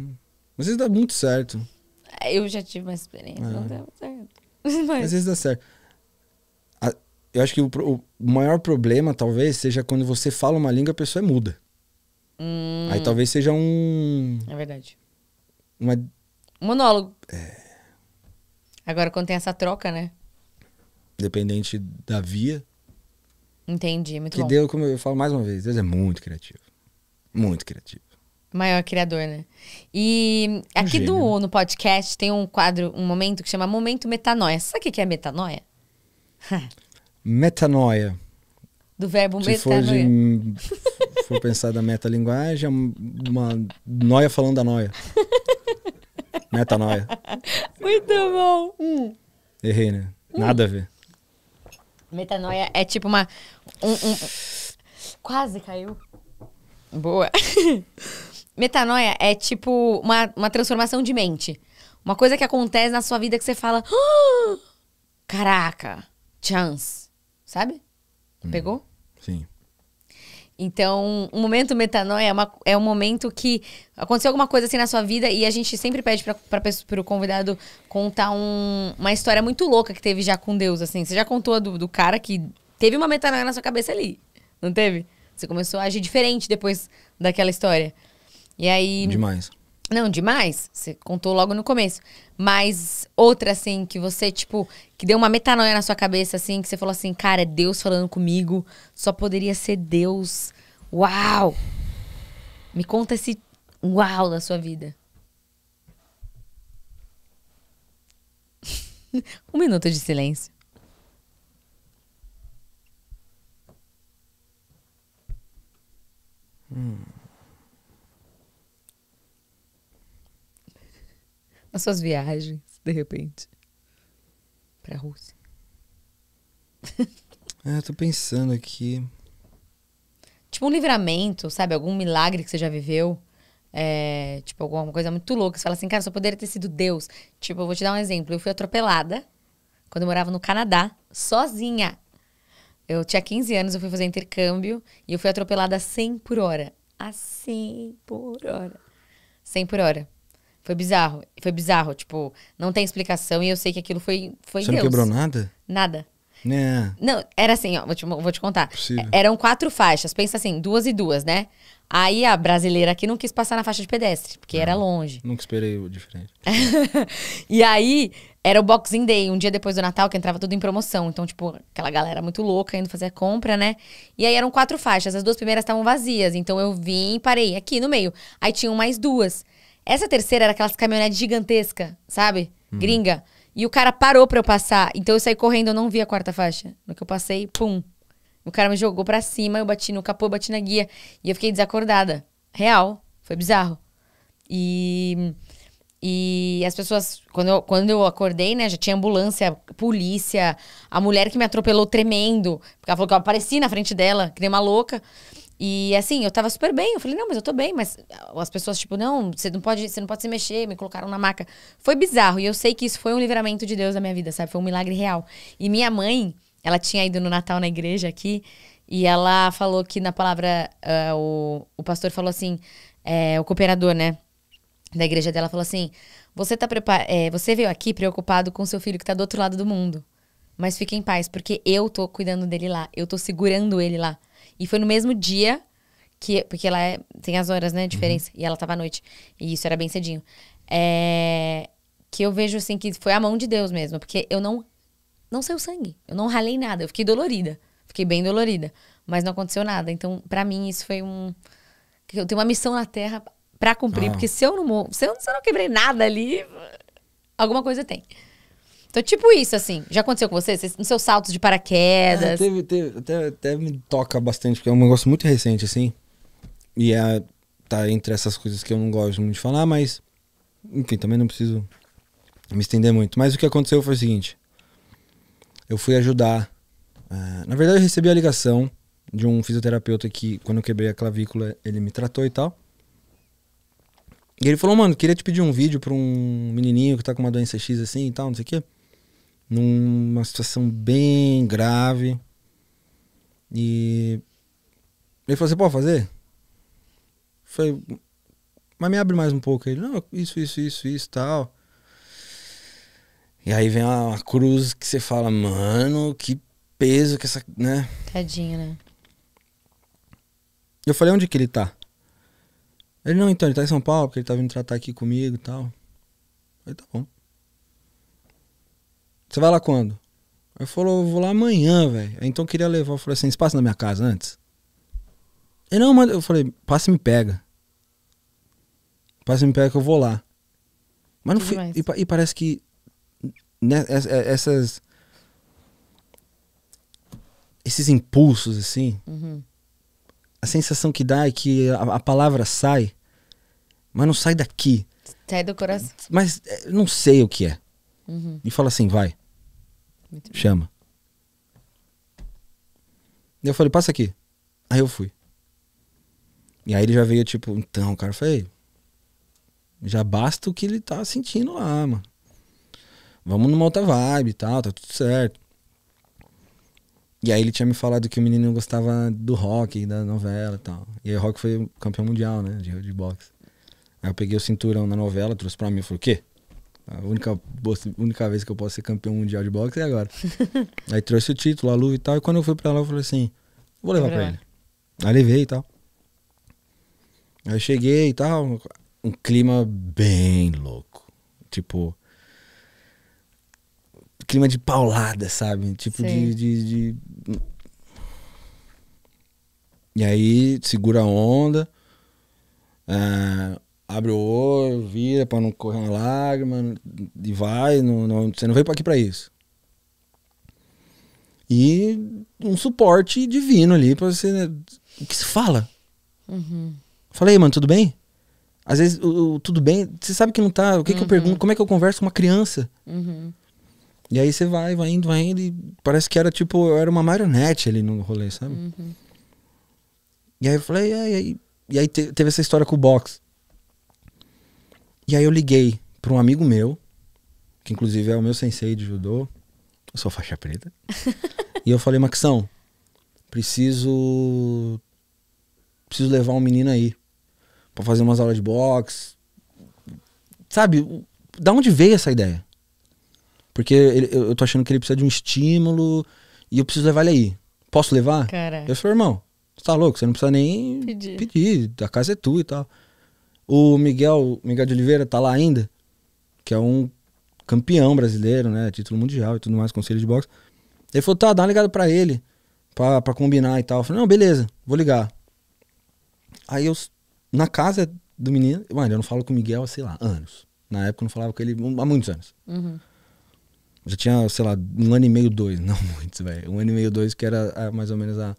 Às vezes dá muito certo. É, eu já tive uma experiência, é. não deu certo. Mas... Às vezes dá certo. Eu acho que o, o, maior problema, talvez, seja quando você fala uma língua, a pessoa é muda. Hum. Aí talvez seja um. É verdade. Uma... Monólogo. É. Agora, quando tem essa troca, né? Dependente da via. Entendi, muito que bom. Que deu, como eu falo mais uma vez, Deus é muito criativo. Muito criativo. Maior criador, né? E é aqui do no podcast tem um quadro, um momento que chama Momento Metanoia. Sabe o que é metanoia? metanoia. Do verbo Se metanoia. Se for, for pensar da metalinguagem, é uma noia falando da noia. Metanoia. Muito bom. Hum. Errei, né? Nada a ver. Metanoia é tipo uma. Um, um... Quase caiu. Boa. Metanoia é tipo uma, uma transformação de mente. Uma coisa que acontece na sua vida que você fala. Ah, caraca, chance. Sabe? Hum, Pegou? Sim. Então, o um momento metanoia é, uma, é um momento que aconteceu alguma coisa assim na sua vida e a gente sempre pede para o convidado contar um, uma história muito louca que teve já com Deus, assim. Você já contou do, do cara que teve uma metanoia na sua cabeça ali, não teve? Você começou a agir diferente depois daquela história. E aí. Demais. Não, demais. Você contou logo no começo. Mas outra, assim, que você, tipo, que deu uma metanoia na sua cabeça, assim, que você falou assim, cara, é Deus falando comigo, só poderia ser Deus. Uau! Me conta esse uau da sua vida. um minuto de silêncio. As suas viagens, de repente, pra Rússia. é, eu tô pensando aqui. Tipo um livramento, sabe? Algum milagre que você já viveu. É, tipo, alguma coisa muito louca. Você fala assim, cara, só poderia ter sido Deus. Tipo, eu vou te dar um exemplo. Eu fui atropelada quando eu morava no Canadá, sozinha. Eu tinha 15 anos, eu fui fazer intercâmbio e eu fui atropelada a 100 por hora. A 100 por hora. 100 por hora. Foi bizarro. Foi bizarro, tipo, não tem explicação e eu sei que aquilo foi, foi Você Deus. não quebrou nada? Nada. É. Não, era assim, ó, vou te, vou te contar. Possível. É, eram quatro faixas, pensa assim, duas e duas, né? Aí a brasileira aqui não quis passar na faixa de pedestre, porque não, era ah, longe. Nunca esperei o diferente. e aí era o Boxing Day, um dia depois do Natal, que entrava tudo em promoção. Então, tipo, aquela galera muito louca indo fazer a compra, né? E aí eram quatro faixas, as duas primeiras estavam vazias. Então eu vim e parei aqui no meio. Aí tinham mais duas. Essa terceira era aquelas caminhonetes gigantesca, sabe? Hum. Gringa. E o cara parou pra eu passar. Então eu saí correndo, eu não vi a quarta faixa. No que eu passei, pum. O cara me jogou pra cima, eu bati no capô, eu bati na guia. E eu fiquei desacordada. Real. Foi bizarro. E. E as pessoas, quando eu, quando eu acordei, né, já tinha ambulância, polícia, a mulher que me atropelou tremendo, porque ela falou que eu apareci na frente dela, que nem uma louca. E assim, eu tava super bem. Eu falei, não, mas eu tô bem. Mas as pessoas, tipo, não, você não pode, você não pode se mexer, me colocaram na maca. Foi bizarro. E eu sei que isso foi um livramento de Deus na minha vida, sabe? Foi um milagre real. E minha mãe, ela tinha ido no Natal na igreja aqui, e ela falou que na palavra, uh, o, o pastor falou assim, é, o cooperador, né? Da igreja dela falou assim: Você tá É, você veio aqui preocupado com seu filho que tá do outro lado do mundo. Mas fique em paz, porque eu tô cuidando dele lá, eu tô segurando ele lá. E foi no mesmo dia que. Porque ela é, tem as horas, né? Uhum. Diferença. Uhum. E ela tava à noite. E isso era bem cedinho. É, que eu vejo assim que foi a mão de Deus mesmo. Porque eu não. Não saiu sangue. Eu não ralei nada. Eu fiquei dolorida. Fiquei bem dolorida. Mas não aconteceu nada. Então, para mim, isso foi um. Eu tenho uma missão na Terra para cumprir. Ah. Porque se eu, não, se, eu, se eu não quebrei nada ali, alguma coisa tem. Então, tipo isso, assim. Já aconteceu com você? Nos seus saltos de paraquedas? É, teve, teve, até, até me toca bastante, porque é um negócio muito recente, assim. E é, tá entre essas coisas que eu não gosto muito de falar, mas. Enfim, também não preciso me estender muito. Mas o que aconteceu foi o seguinte: eu fui ajudar. Uh, na verdade, eu recebi a ligação de um fisioterapeuta que, quando eu quebrei a clavícula, ele me tratou e tal. E ele falou, mano, queria te pedir um vídeo pra um menininho que tá com uma doença X assim e tal, não sei o quê numa situação bem grave. E ele falou: Você pode fazer? Falei, mas me abre mais um pouco. Ele, não, isso, isso, isso, isso, tal. E aí vem uma, cruz que você fala, mano, que peso que essa, né? Tadinho, né? Eu falei, onde que ele tá? Ele, não, então, ele tá em São Paulo, porque ele tá vindo tratar aqui comigo e tal. Eu falei, tá bom. Você vai lá quando? Ele falou, vou lá amanhã, velho. Então queria levar. Eu falei assim, passa na minha casa antes? Ele, não, mas eu falei, passa e me pega. Passa e me pega que eu vou lá. Mas não fui. E, e, parece que né, é, é, essas. Esses impulsos, assim. Uhum. A sensação que dá é que a, a palavra sai, mas não sai daqui. Sai do coração. Mas é, não sei o que é. Uhum. E fala assim, vai. Muito Chama. E eu falei, passa aqui. Aí eu fui. E aí ele já veio, tipo, então, o cara, eu falei, já basta o que ele tá sentindo lá, mano. Vamos numa outra vibe e tal, tá tudo certo. E aí ele tinha me falado que o menino gostava do rock, da novela e tal. E aí o rock foi campeão mundial, né, de, de boxe. Aí eu peguei o cinturão na novela, trouxe pra mim e falei, o quê? A única, única vez que eu posso ser campeão mundial de boxe é agora. aí trouxe o título, a luva e tal. E quando eu fui pra lá, eu falei assim: vou levar é pra ele. Aí levei e tal. Aí cheguei e tal. Um clima bem louco. Tipo. Clima de paulada, sabe? Tipo de, de, de. E aí, segura a onda. Uh, abre o olho, vira para não correr uma lágrima e vai. Não, não, você não veio para aqui para isso. E um suporte divino ali para você. Né? O que se fala? Uhum. Falei, mano, tudo bem? Às vezes, o, o, tudo bem, você sabe que não tá. O que, uhum. que eu uhum. pergunto? Como é que eu converso com uma criança? Uhum. E aí você vai, vai indo, vai indo, e parece que era tipo, eu era uma marionete ali no rolê, sabe? Uhum. E aí eu falei, e aí, e aí, teve essa história com o box. E aí eu liguei para um amigo meu, que inclusive é o meu sensei de judô, eu sou faixa preta. e eu falei, Maxão, preciso preciso levar um menino aí para fazer umas aulas de boxe. Sabe, da onde veio essa ideia? Porque ele, eu, eu tô achando que ele precisa de um estímulo e eu preciso levar ele aí. Posso levar? Eu sou irmão. Você tá louco? Você não precisa nem pedir. pedir. A casa é tua e tal. O Miguel, Miguel de Oliveira tá lá ainda, que é um campeão brasileiro, né? Título mundial e tudo mais, conselho de boxe. Ele falou, tá, dá uma ligada pra ele, pra, pra combinar e tal. Eu falei, não, beleza, vou ligar. Aí eu, na casa do menino, mano, eu não falo com o Miguel há, sei lá, anos. Na época eu não falava com ele há muitos anos. Uhum. Já tinha, sei lá, um ano e meio, dois, não muitos, velho. Um ano e meio, dois, que era a, mais ou menos a,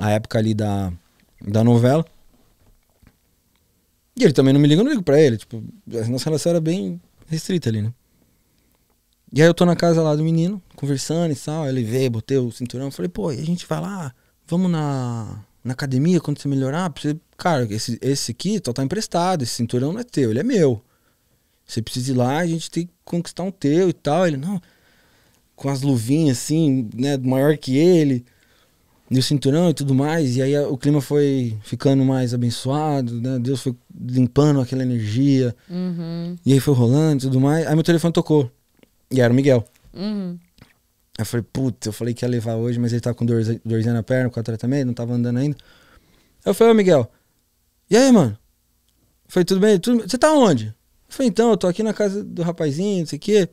a época ali da, da novela. E ele também não me liga, eu não ligo pra ele. Tipo, a nossa relação era bem restrita ali, né? E aí eu tô na casa lá do menino, conversando e tal. Ele veio, botei o cinturão. Falei, pô, a gente vai lá, vamos na, na academia quando você melhorar. você, cara, esse, esse aqui só tá emprestado, esse cinturão não é teu, ele é meu. Você precisa ir lá, a gente tem que conquistar um teu e tal. Ele, não, com as luvinhas assim, né, maior que ele. E o cinturão e tudo mais. E aí o clima foi ficando mais abençoado, né? Deus foi limpando aquela energia. Uhum. E aí foi rolando e tudo mais. Aí meu telefone tocou. E era o Miguel. Uhum. Aí eu falei, puta, eu falei que ia levar hoje, mas ele tava tá com dorzinha dor na perna, com a tratamento, não tava andando ainda. Aí eu falei, ô Miguel, e aí, mano? foi tudo bem? Tudo Você tá onde? Eu falei, então, eu tô aqui na casa do rapazinho, não sei o quê.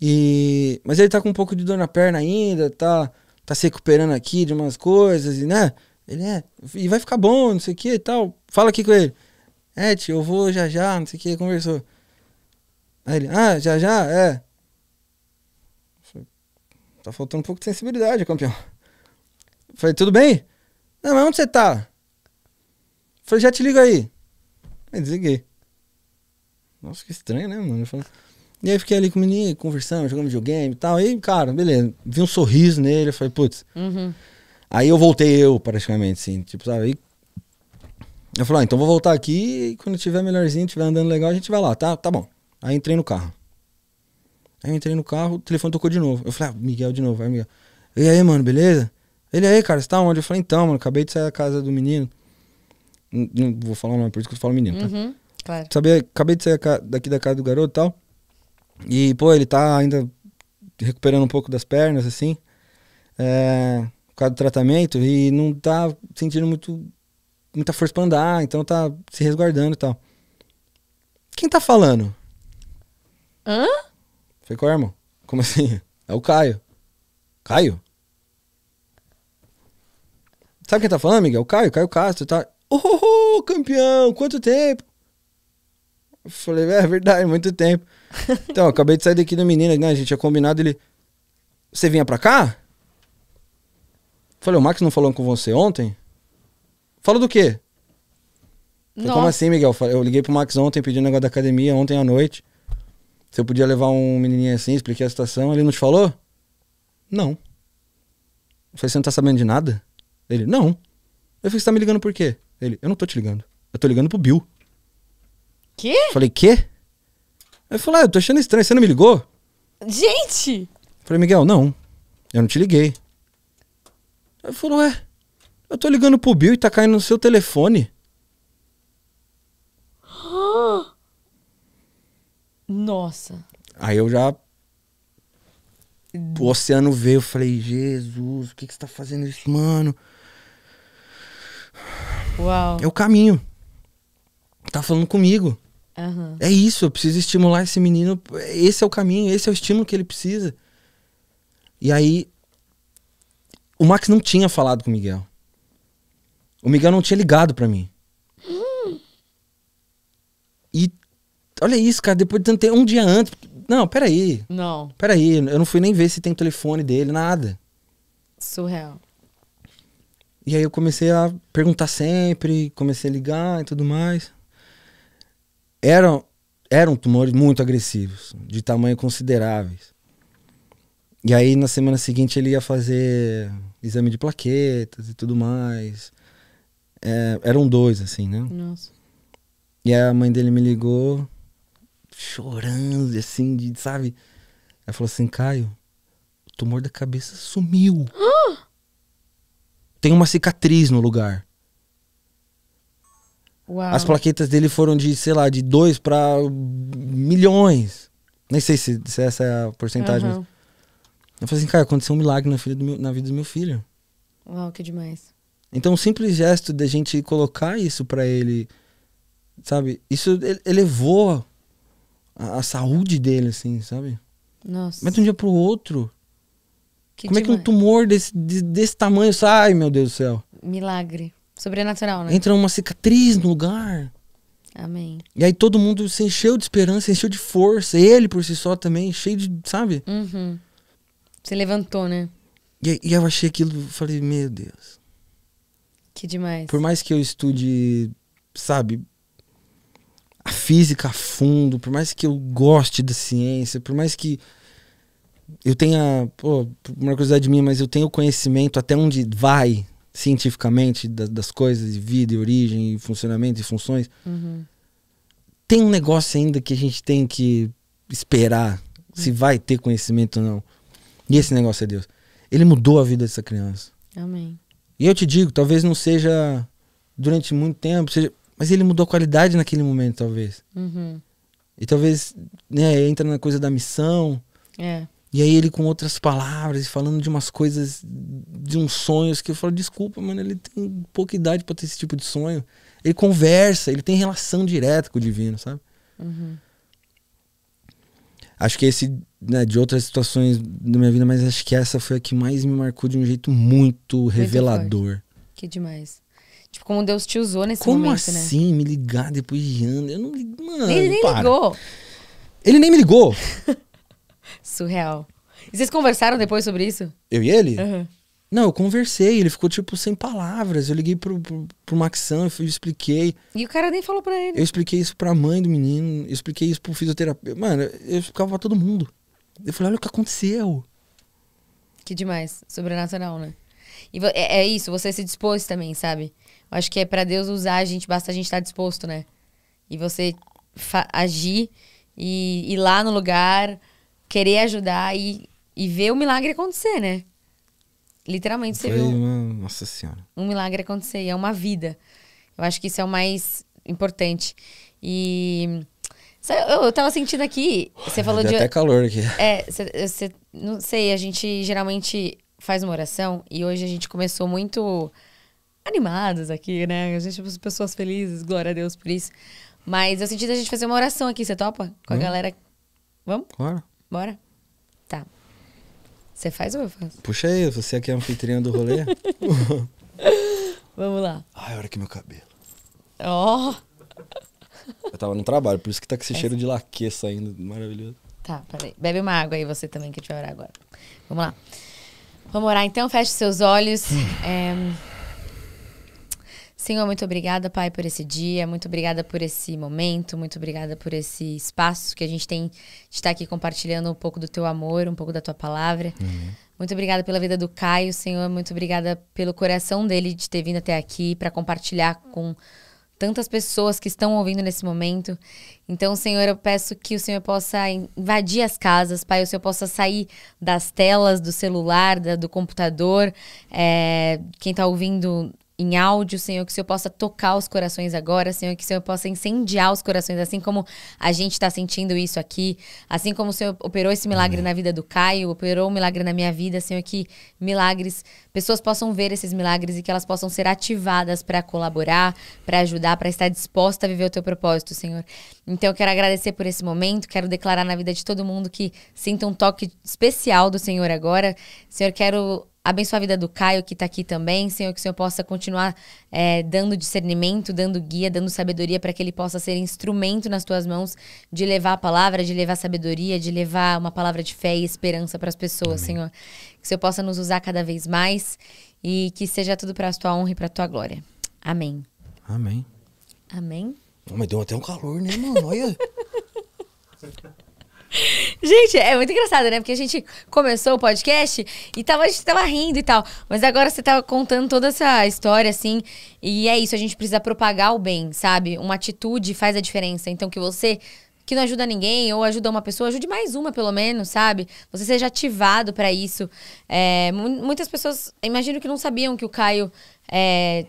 E... Mas ele tá com um pouco de dor na perna ainda, tá tá se recuperando aqui de umas coisas, e né? Ele é, e vai ficar bom, não sei o que e tal. Fala aqui com ele. É, tio, eu vou já já, não sei o que, conversou. Aí ele, ah, já já, é. Tá faltando um pouco de sensibilidade, campeão. Falei, tudo bem? Não, mas onde você tá? Falei, já te ligo aí. Aí desliguei. Nossa, que estranho, né, mano? Eu falei, e aí fiquei ali com o menino, conversando, jogando videogame e tal. Aí, cara, beleza. Vi um sorriso nele, eu falei, putz. Uhum. Aí eu voltei eu, praticamente, assim. Tipo, sabe? Aí eu falei, ah, então vou voltar aqui e quando tiver melhorzinho, tiver andando legal, a gente vai lá, tá? Tá bom. Aí entrei no carro. Aí eu entrei no carro, o telefone tocou de novo. Eu falei, ah, Miguel de novo, vai, Miguel. E aí, mano, beleza? Ele aí, cara, você tá onde? Eu falei, então, mano, acabei de sair da casa do menino. Não, não vou falar o nome, por isso que eu falo menino, tá? Uhum, claro. Sabia, acabei de sair daqui da casa do garoto e tal. E, pô, ele tá ainda recuperando um pouco das pernas, assim, é, por causa do tratamento, e não tá sentindo muito, muita força pra andar, então tá se resguardando e tal. Quem tá falando? Hã? Foi qual, irmão? Como assim? É o Caio. Caio? Sabe quem tá falando, Miguel? O Caio, Caio Castro, tá. Ô, oh, campeão, quanto tempo? Eu falei, é, é verdade, muito tempo. Então, acabei de sair daqui da menina, né? A gente tinha combinado, ele. Você vinha pra cá? Falei, o Max não falou com você ontem? Falou do quê? Falei, como assim, Miguel? Eu liguei pro Max ontem, pedindo um negócio da academia, ontem à noite. Se eu podia levar um menininho assim, expliquei a situação. Ele não te falou? Não. Eu falei, você não tá sabendo de nada? Ele, não. Eu falei, você tá me ligando por quê? Ele, eu não tô te ligando. Eu tô ligando pro Bill. Quê? falei, quê? Aí eu falei, ah, eu tô achando estranho, você não me ligou? Gente! Eu falei, Miguel, não, eu não te liguei. Aí ele falou, ué, eu tô ligando pro Bill e tá caindo no seu telefone. Nossa. Aí eu já. O oceano veio, eu falei, Jesus, o que, que você tá fazendo isso, mano? Uau. É o caminho. Tá falando comigo. Uhum. É isso, eu preciso estimular esse menino. Esse é o caminho, esse é o estímulo que ele precisa. E aí, o Max não tinha falado com o Miguel. O Miguel não tinha ligado para mim. E olha isso, cara, depois de tanto um dia antes. Não, peraí. Não. Peraí, eu não fui nem ver se tem o telefone dele, nada. Surreal. E aí eu comecei a perguntar sempre, comecei a ligar e tudo mais eram, eram tumores muito agressivos, de tamanho consideráveis. E aí na semana seguinte ele ia fazer exame de plaquetas e tudo mais. É, eram dois, assim, né? Nossa. E a mãe dele me ligou, chorando, assim, de, sabe? Ela falou assim, Caio, o tumor da cabeça sumiu. Ah! Tem uma cicatriz no lugar. Uau. As plaquetas dele foram de, sei lá, de 2 para milhões. Nem sei se, se, essa é a porcentagem. Uhum. Eu falei assim, cara, aconteceu um milagre na, filha do meu, na vida do meu filho. Uau, que demais. Então, um simples gesto da gente colocar isso para ele, sabe? Isso elevou a, a, saúde dele, assim, sabe? Nossa. Mas de um dia pro outro. Que como demais. é que um tumor desse, desse tamanho sai, meu Deus do céu? Milagre. Sobrenatural, né? Entra uma cicatriz no lugar. Amém. E aí todo mundo se encheu de esperança, se encheu de força. Ele por si só também, cheio de, sabe? Uhum. Você levantou, né? E, e eu achei aquilo, falei, meu Deus. Que demais. Por mais que eu estude, sabe, a física a fundo, por mais que eu goste da ciência, por mais que eu tenha, pô, uma curiosidade minha, mas eu tenho conhecimento até onde vai, cientificamente da, das coisas, de vida e origem, e funcionamento e funções. Uhum. Tem um negócio ainda que a gente tem que esperar se hum. vai ter conhecimento ou não. E esse negócio é Deus. Ele mudou a vida dessa criança. Amém. E eu te digo, talvez não seja durante muito tempo, seja, mas ele mudou a qualidade naquele momento, talvez. Uhum. E talvez né, entra na coisa da missão. É. E aí ele com outras palavras, falando de umas coisas, de uns sonhos que eu falo, desculpa, mano, ele tem pouca idade para ter esse tipo de sonho. Ele conversa, ele tem relação direta com o divino, sabe? Uhum. Acho que esse, né, de outras situações da minha vida, mas acho que essa foi a que mais me marcou de um jeito muito, muito revelador. Forte. Que demais. Tipo, como Deus te usou nesse como momento, assim, né? Como assim? Me ligar depois de anos? Eu não ligo, mano. Ele nem para. ligou. Ele nem me ligou. Surreal. E vocês conversaram depois sobre isso? Eu e ele? Uhum. Não, eu conversei, ele ficou tipo sem palavras. Eu liguei pro, pro, pro Maxão, eu expliquei. E o cara nem falou pra ele. Eu expliquei isso pra mãe do menino, eu expliquei isso pro fisioterapeuta. Mano, eu explicava pra todo mundo. Eu falei, olha o que aconteceu. Que demais. Sobrenatural, né? E é, é isso, você se dispôs também, sabe? Eu acho que é para Deus usar a gente, basta a gente estar tá disposto, né? E você agir e ir lá no lugar querer ajudar e, e ver o milagre acontecer, né? Literalmente você Foi viu. Uma... Nossa Senhora. Um milagre acontecer. E é uma vida. Eu acho que isso é o mais importante. E. Eu, eu tava sentindo aqui. Você falou Deu de. até calor aqui. É, você. Não sei, a gente geralmente faz uma oração e hoje a gente começou muito animados aqui, né? A gente é pessoas felizes, glória a Deus por isso. Mas eu senti da gente fazer uma oração aqui, você topa? Com hum. a galera. Vamos? Claro. Bora? Tá. Você faz ou eu faço? Puxa aí, você aqui é anfitriã do rolê. Vamos lá. Ai, olha aqui meu cabelo. Ó! Oh. Eu tava no trabalho, por isso que tá com esse é cheiro de laque saindo, maravilhoso. Tá, peraí. Bebe uma água aí você também, que eu te orar agora. Vamos lá. Vamos orar então, feche seus olhos. é... Senhor, muito obrigada, Pai, por esse dia, muito obrigada por esse momento, muito obrigada por esse espaço que a gente tem de estar aqui compartilhando um pouco do teu amor, um pouco da tua palavra. Uhum. Muito obrigada pela vida do Caio, Senhor, muito obrigada pelo coração dele de ter vindo até aqui para compartilhar com tantas pessoas que estão ouvindo nesse momento. Então, Senhor, eu peço que o Senhor possa invadir as casas, Pai, o Senhor possa sair das telas, do celular, da, do computador. É, quem está ouvindo em áudio, Senhor, que o Senhor possa tocar os corações agora, Senhor, que o Senhor possa incendiar os corações, assim como a gente está sentindo isso aqui, assim como o Senhor operou esse milagre Amém. na vida do Caio, operou o um milagre na minha vida, Senhor, que milagres, pessoas possam ver esses milagres e que elas possam ser ativadas para colaborar, para ajudar, para estar disposta a viver o teu propósito, Senhor. Então eu quero agradecer por esse momento, quero declarar na vida de todo mundo que sinta um toque especial do Senhor agora. Senhor, quero Abençoa a vida do Caio, que está aqui também. Senhor, que o Senhor possa continuar é, dando discernimento, dando guia, dando sabedoria para que ele possa ser instrumento nas tuas mãos de levar a palavra, de levar sabedoria, de levar uma palavra de fé e esperança para as pessoas, Amém. Senhor. Que o Senhor possa nos usar cada vez mais e que seja tudo para a tua honra e para a tua glória. Amém. Amém. Amém. Mas deu até um calor, né, mano? Olha. Gente, é muito engraçado, né? Porque a gente começou o podcast e tava, a gente tava rindo e tal. Mas agora você tava contando toda essa história, assim. E é isso, a gente precisa propagar o bem, sabe? Uma atitude faz a diferença. Então, que você que não ajuda ninguém ou ajuda uma pessoa, ajude mais uma pelo menos, sabe? Você seja ativado para isso. É, muitas pessoas, imagino que não sabiam que o Caio é,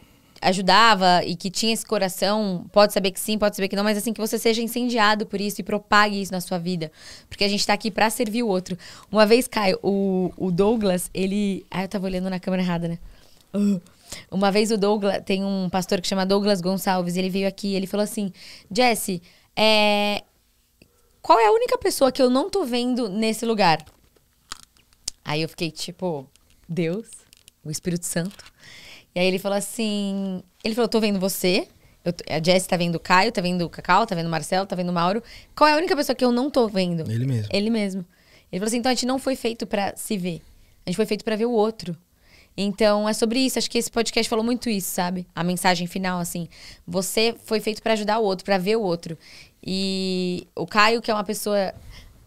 ajudava e que tinha esse coração, pode saber que sim, pode saber que não, mas assim, que você seja incendiado por isso e propague isso na sua vida. Porque a gente tá aqui para servir o outro. Uma vez, Caio, o, o Douglas, ele. Ah, eu tava olhando na câmera errada, né? Uh. Uma vez o Douglas, tem um pastor que chama Douglas Gonçalves, ele veio aqui ele falou assim: Jesse, é... qual é a única pessoa que eu não tô vendo nesse lugar? Aí eu fiquei tipo, Deus, o Espírito Santo. E aí ele falou assim. Ele falou: tô vendo você. Eu, a Jess tá vendo o Caio, tá vendo o Cacau, tá vendo o Marcelo, tá vendo o Mauro. Qual é a única pessoa que eu não tô vendo? Ele mesmo. Ele mesmo. Ele falou assim: então a gente não foi feito para se ver. A gente foi feito para ver o outro. Então é sobre isso. Acho que esse podcast falou muito isso, sabe? A mensagem final, assim. Você foi feito para ajudar o outro, para ver o outro. E o Caio, que é uma pessoa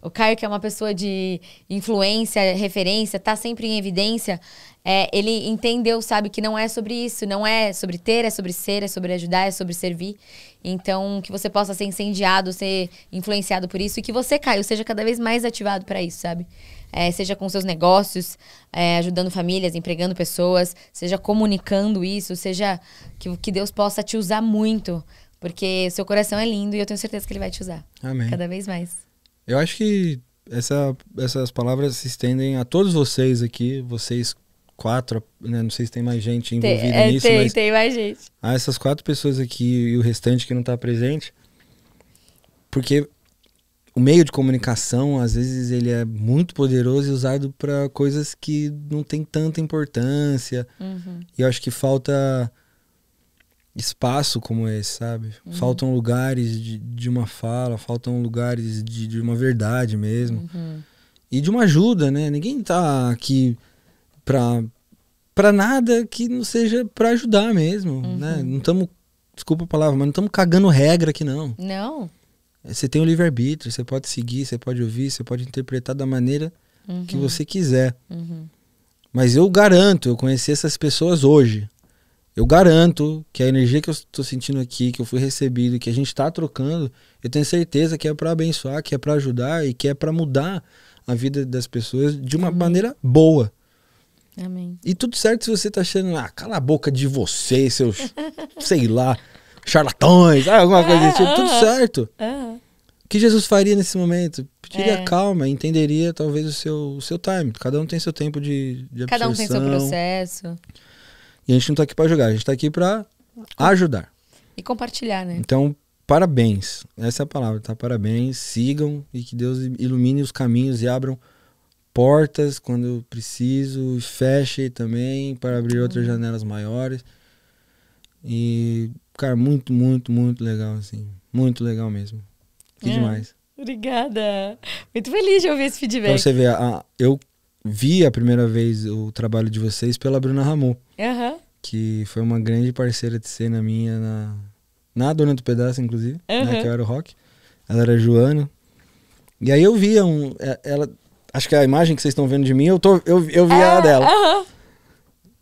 o Caio, que é uma pessoa de influência, referência, tá sempre em evidência. É, ele entendeu, sabe, que não é sobre isso, não é sobre ter, é sobre ser, é sobre ajudar, é sobre servir. Então, que você possa ser incendiado, ser influenciado por isso e que você, Caio, seja cada vez mais ativado para isso, sabe? É, seja com seus negócios, é, ajudando famílias, empregando pessoas, seja comunicando isso, seja que, que Deus possa te usar muito, porque seu coração é lindo e eu tenho certeza que Ele vai te usar. Amém. Cada vez mais. Eu acho que essa, essas palavras se estendem a todos vocês aqui, vocês quatro, né? Não sei se tem mais gente envolvida tem, é, nisso. Tem, mas tem mais gente. Ah, essas quatro pessoas aqui e o restante que não está presente. Porque o meio de comunicação, às vezes, ele é muito poderoso e usado para coisas que não tem tanta importância. Uhum. E eu acho que falta espaço como esse, sabe? Uhum. Faltam lugares de, de uma fala, faltam lugares de, de uma verdade mesmo. Uhum. E de uma ajuda, né? Ninguém tá aqui pra, pra nada que não seja pra ajudar mesmo, né? uhum. né? Não estamos, desculpa a palavra, mas não estamos cagando regra aqui não. Não. É, você tem o livre-arbítrio, você pode seguir, você pode ouvir, você pode interpretar da maneira que uhum. você quiser. Uhum. Mas eu garanto, eu conheci essas pessoas hoje eu garanto que a energia que eu estou sentindo aqui, que eu fui recebido, que a gente está trocando, eu tenho certeza que é para abençoar, que é para ajudar e que é para mudar a vida das pessoas de uma Amém. maneira boa. Amém. E tudo certo se você tá achando, ah, cala a boca de você seus, sei lá, charlatões, ah, alguma coisa desse tipo. Tudo ah, ah, certo. O que Jesus faria nesse momento? Pediria é. calma, entenderia talvez o seu, o seu time. Cada um tem seu tempo de, de Cada um tem seu processo. E a gente não tá aqui para jogar, a gente tá aqui para ajudar. E compartilhar, né? Então, parabéns. Essa é a palavra, tá? Parabéns. Sigam e que Deus ilumine os caminhos e abram portas quando preciso, e feche também para abrir uhum. outras janelas maiores. E, cara, muito, muito, muito legal, assim. Muito legal mesmo. Que é. demais. Obrigada. Muito feliz de ouvir esse feedback. Então, você vê, a, eu vi a primeira vez o trabalho de vocês pela Bruna Ramon. Uhum que foi uma grande parceira de cena minha na, na Dona do Pedaço, inclusive, uhum. né, que eu era o rock. Ela era Joana. E aí eu via um. É, ela, acho que a imagem que vocês estão vendo de mim, eu, tô, eu, eu via é, ela dela. Uhum.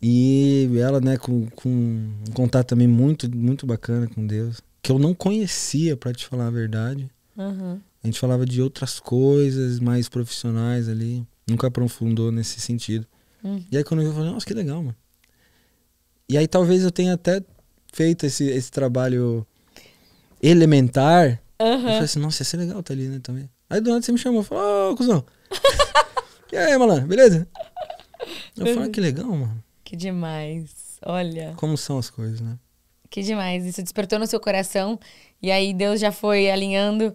E ela, né, com, com um contato também muito, muito bacana com Deus, que eu não conhecia, para te falar a verdade. Uhum. A gente falava de outras coisas mais profissionais ali, nunca aprofundou nesse sentido. Uhum. E aí quando eu vi, eu falei, nossa, que legal, mano. E aí talvez eu tenha até feito esse, esse trabalho elementar. Uhum. Eu falei assim, nossa, ia ser legal tá ali, né, também. Aí do nada você me chamou, falou, ô, cuzão. e aí, malandro, beleza? Eu falei, ah, que legal, mano. Que demais, olha. Como são as coisas, né? Que demais, isso despertou no seu coração e aí Deus já foi alinhando.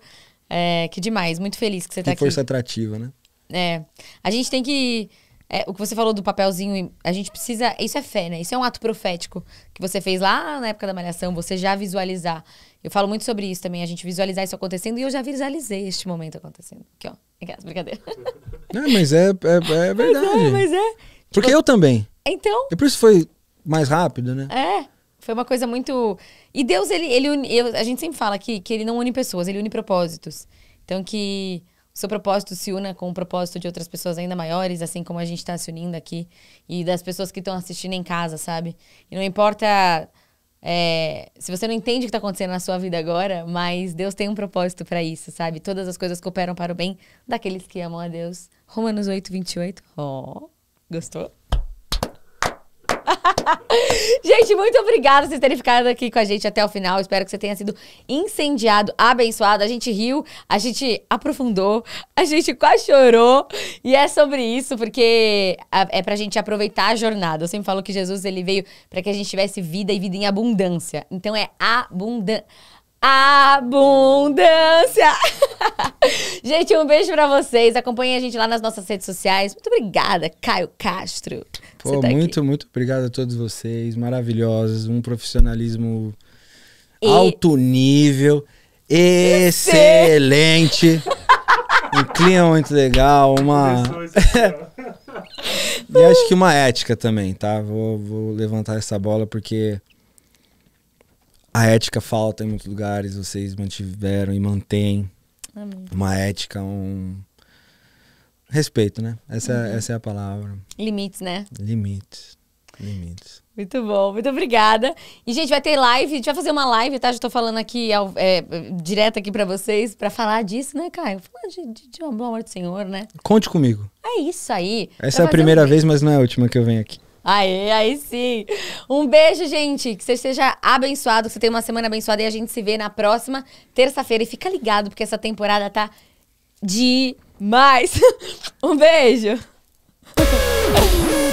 É, que demais, muito feliz que você que tá aqui. Que força atrativa, né? É, a gente tem que é, o que você falou do papelzinho, a gente precisa. Isso é fé, né? Isso é um ato profético que você fez lá na época da Malhação, você já visualizar. Eu falo muito sobre isso também, a gente visualizar isso acontecendo e eu já visualizei este momento acontecendo. Aqui, ó. brincadeira. Não, mas é, é, é, é verdade. Mas é, mas é. Porque tipo, eu também. Então. E é por isso foi mais rápido, né? É. Foi uma coisa muito. E Deus, ele. ele une, eu, a gente sempre fala que, que ele não une pessoas, ele une propósitos. Então que seu propósito se una com o propósito de outras pessoas ainda maiores, assim como a gente está se unindo aqui, e das pessoas que estão assistindo em casa, sabe? E não importa é, se você não entende o que está acontecendo na sua vida agora, mas Deus tem um propósito para isso, sabe? Todas as coisas cooperam para o bem daqueles que amam a Deus. Romanos 8, 28. Ó, oh, gostou? gente, muito obrigada vocês terem ficado aqui com a gente até o final. Espero que você tenha sido incendiado, abençoado. A gente riu, a gente aprofundou, a gente quase chorou. E é sobre isso, porque é pra gente aproveitar a jornada. Eu sempre falo que Jesus ele veio para que a gente tivesse vida e vida em abundância. Então é abundância abundância. gente, um beijo para vocês. Acompanhem a gente lá nas nossas redes sociais. Muito obrigada, Caio Castro. Pô, tá muito, aqui. muito obrigado a todos vocês, maravilhosos, um profissionalismo e... alto nível, excelente. um clima muito legal, uma. e acho que uma ética também, tá? Vou, vou levantar essa bola porque a ética falta em muitos lugares, vocês mantiveram e mantêm Amém. uma ética, um Respeito, né? Essa, é, uhum. essa é a palavra. Limites, né? Limites. Limites. Muito bom, muito obrigada. E, gente, vai ter live, a gente vai fazer uma live, tá? Já tô falando aqui ao, é, direto aqui para vocês, para falar disso, né, Caio? Falar de, de, de um bom amor do Senhor, né? Conte comigo. É isso aí. Essa é a primeira um... vez, mas não é a última que eu venho aqui. Aí, aí sim. Um beijo, gente. Que você seja abençoado, que você tenha uma semana abençoada e a gente se vê na próxima terça-feira. E fica ligado, porque essa temporada tá de mas, um beijo!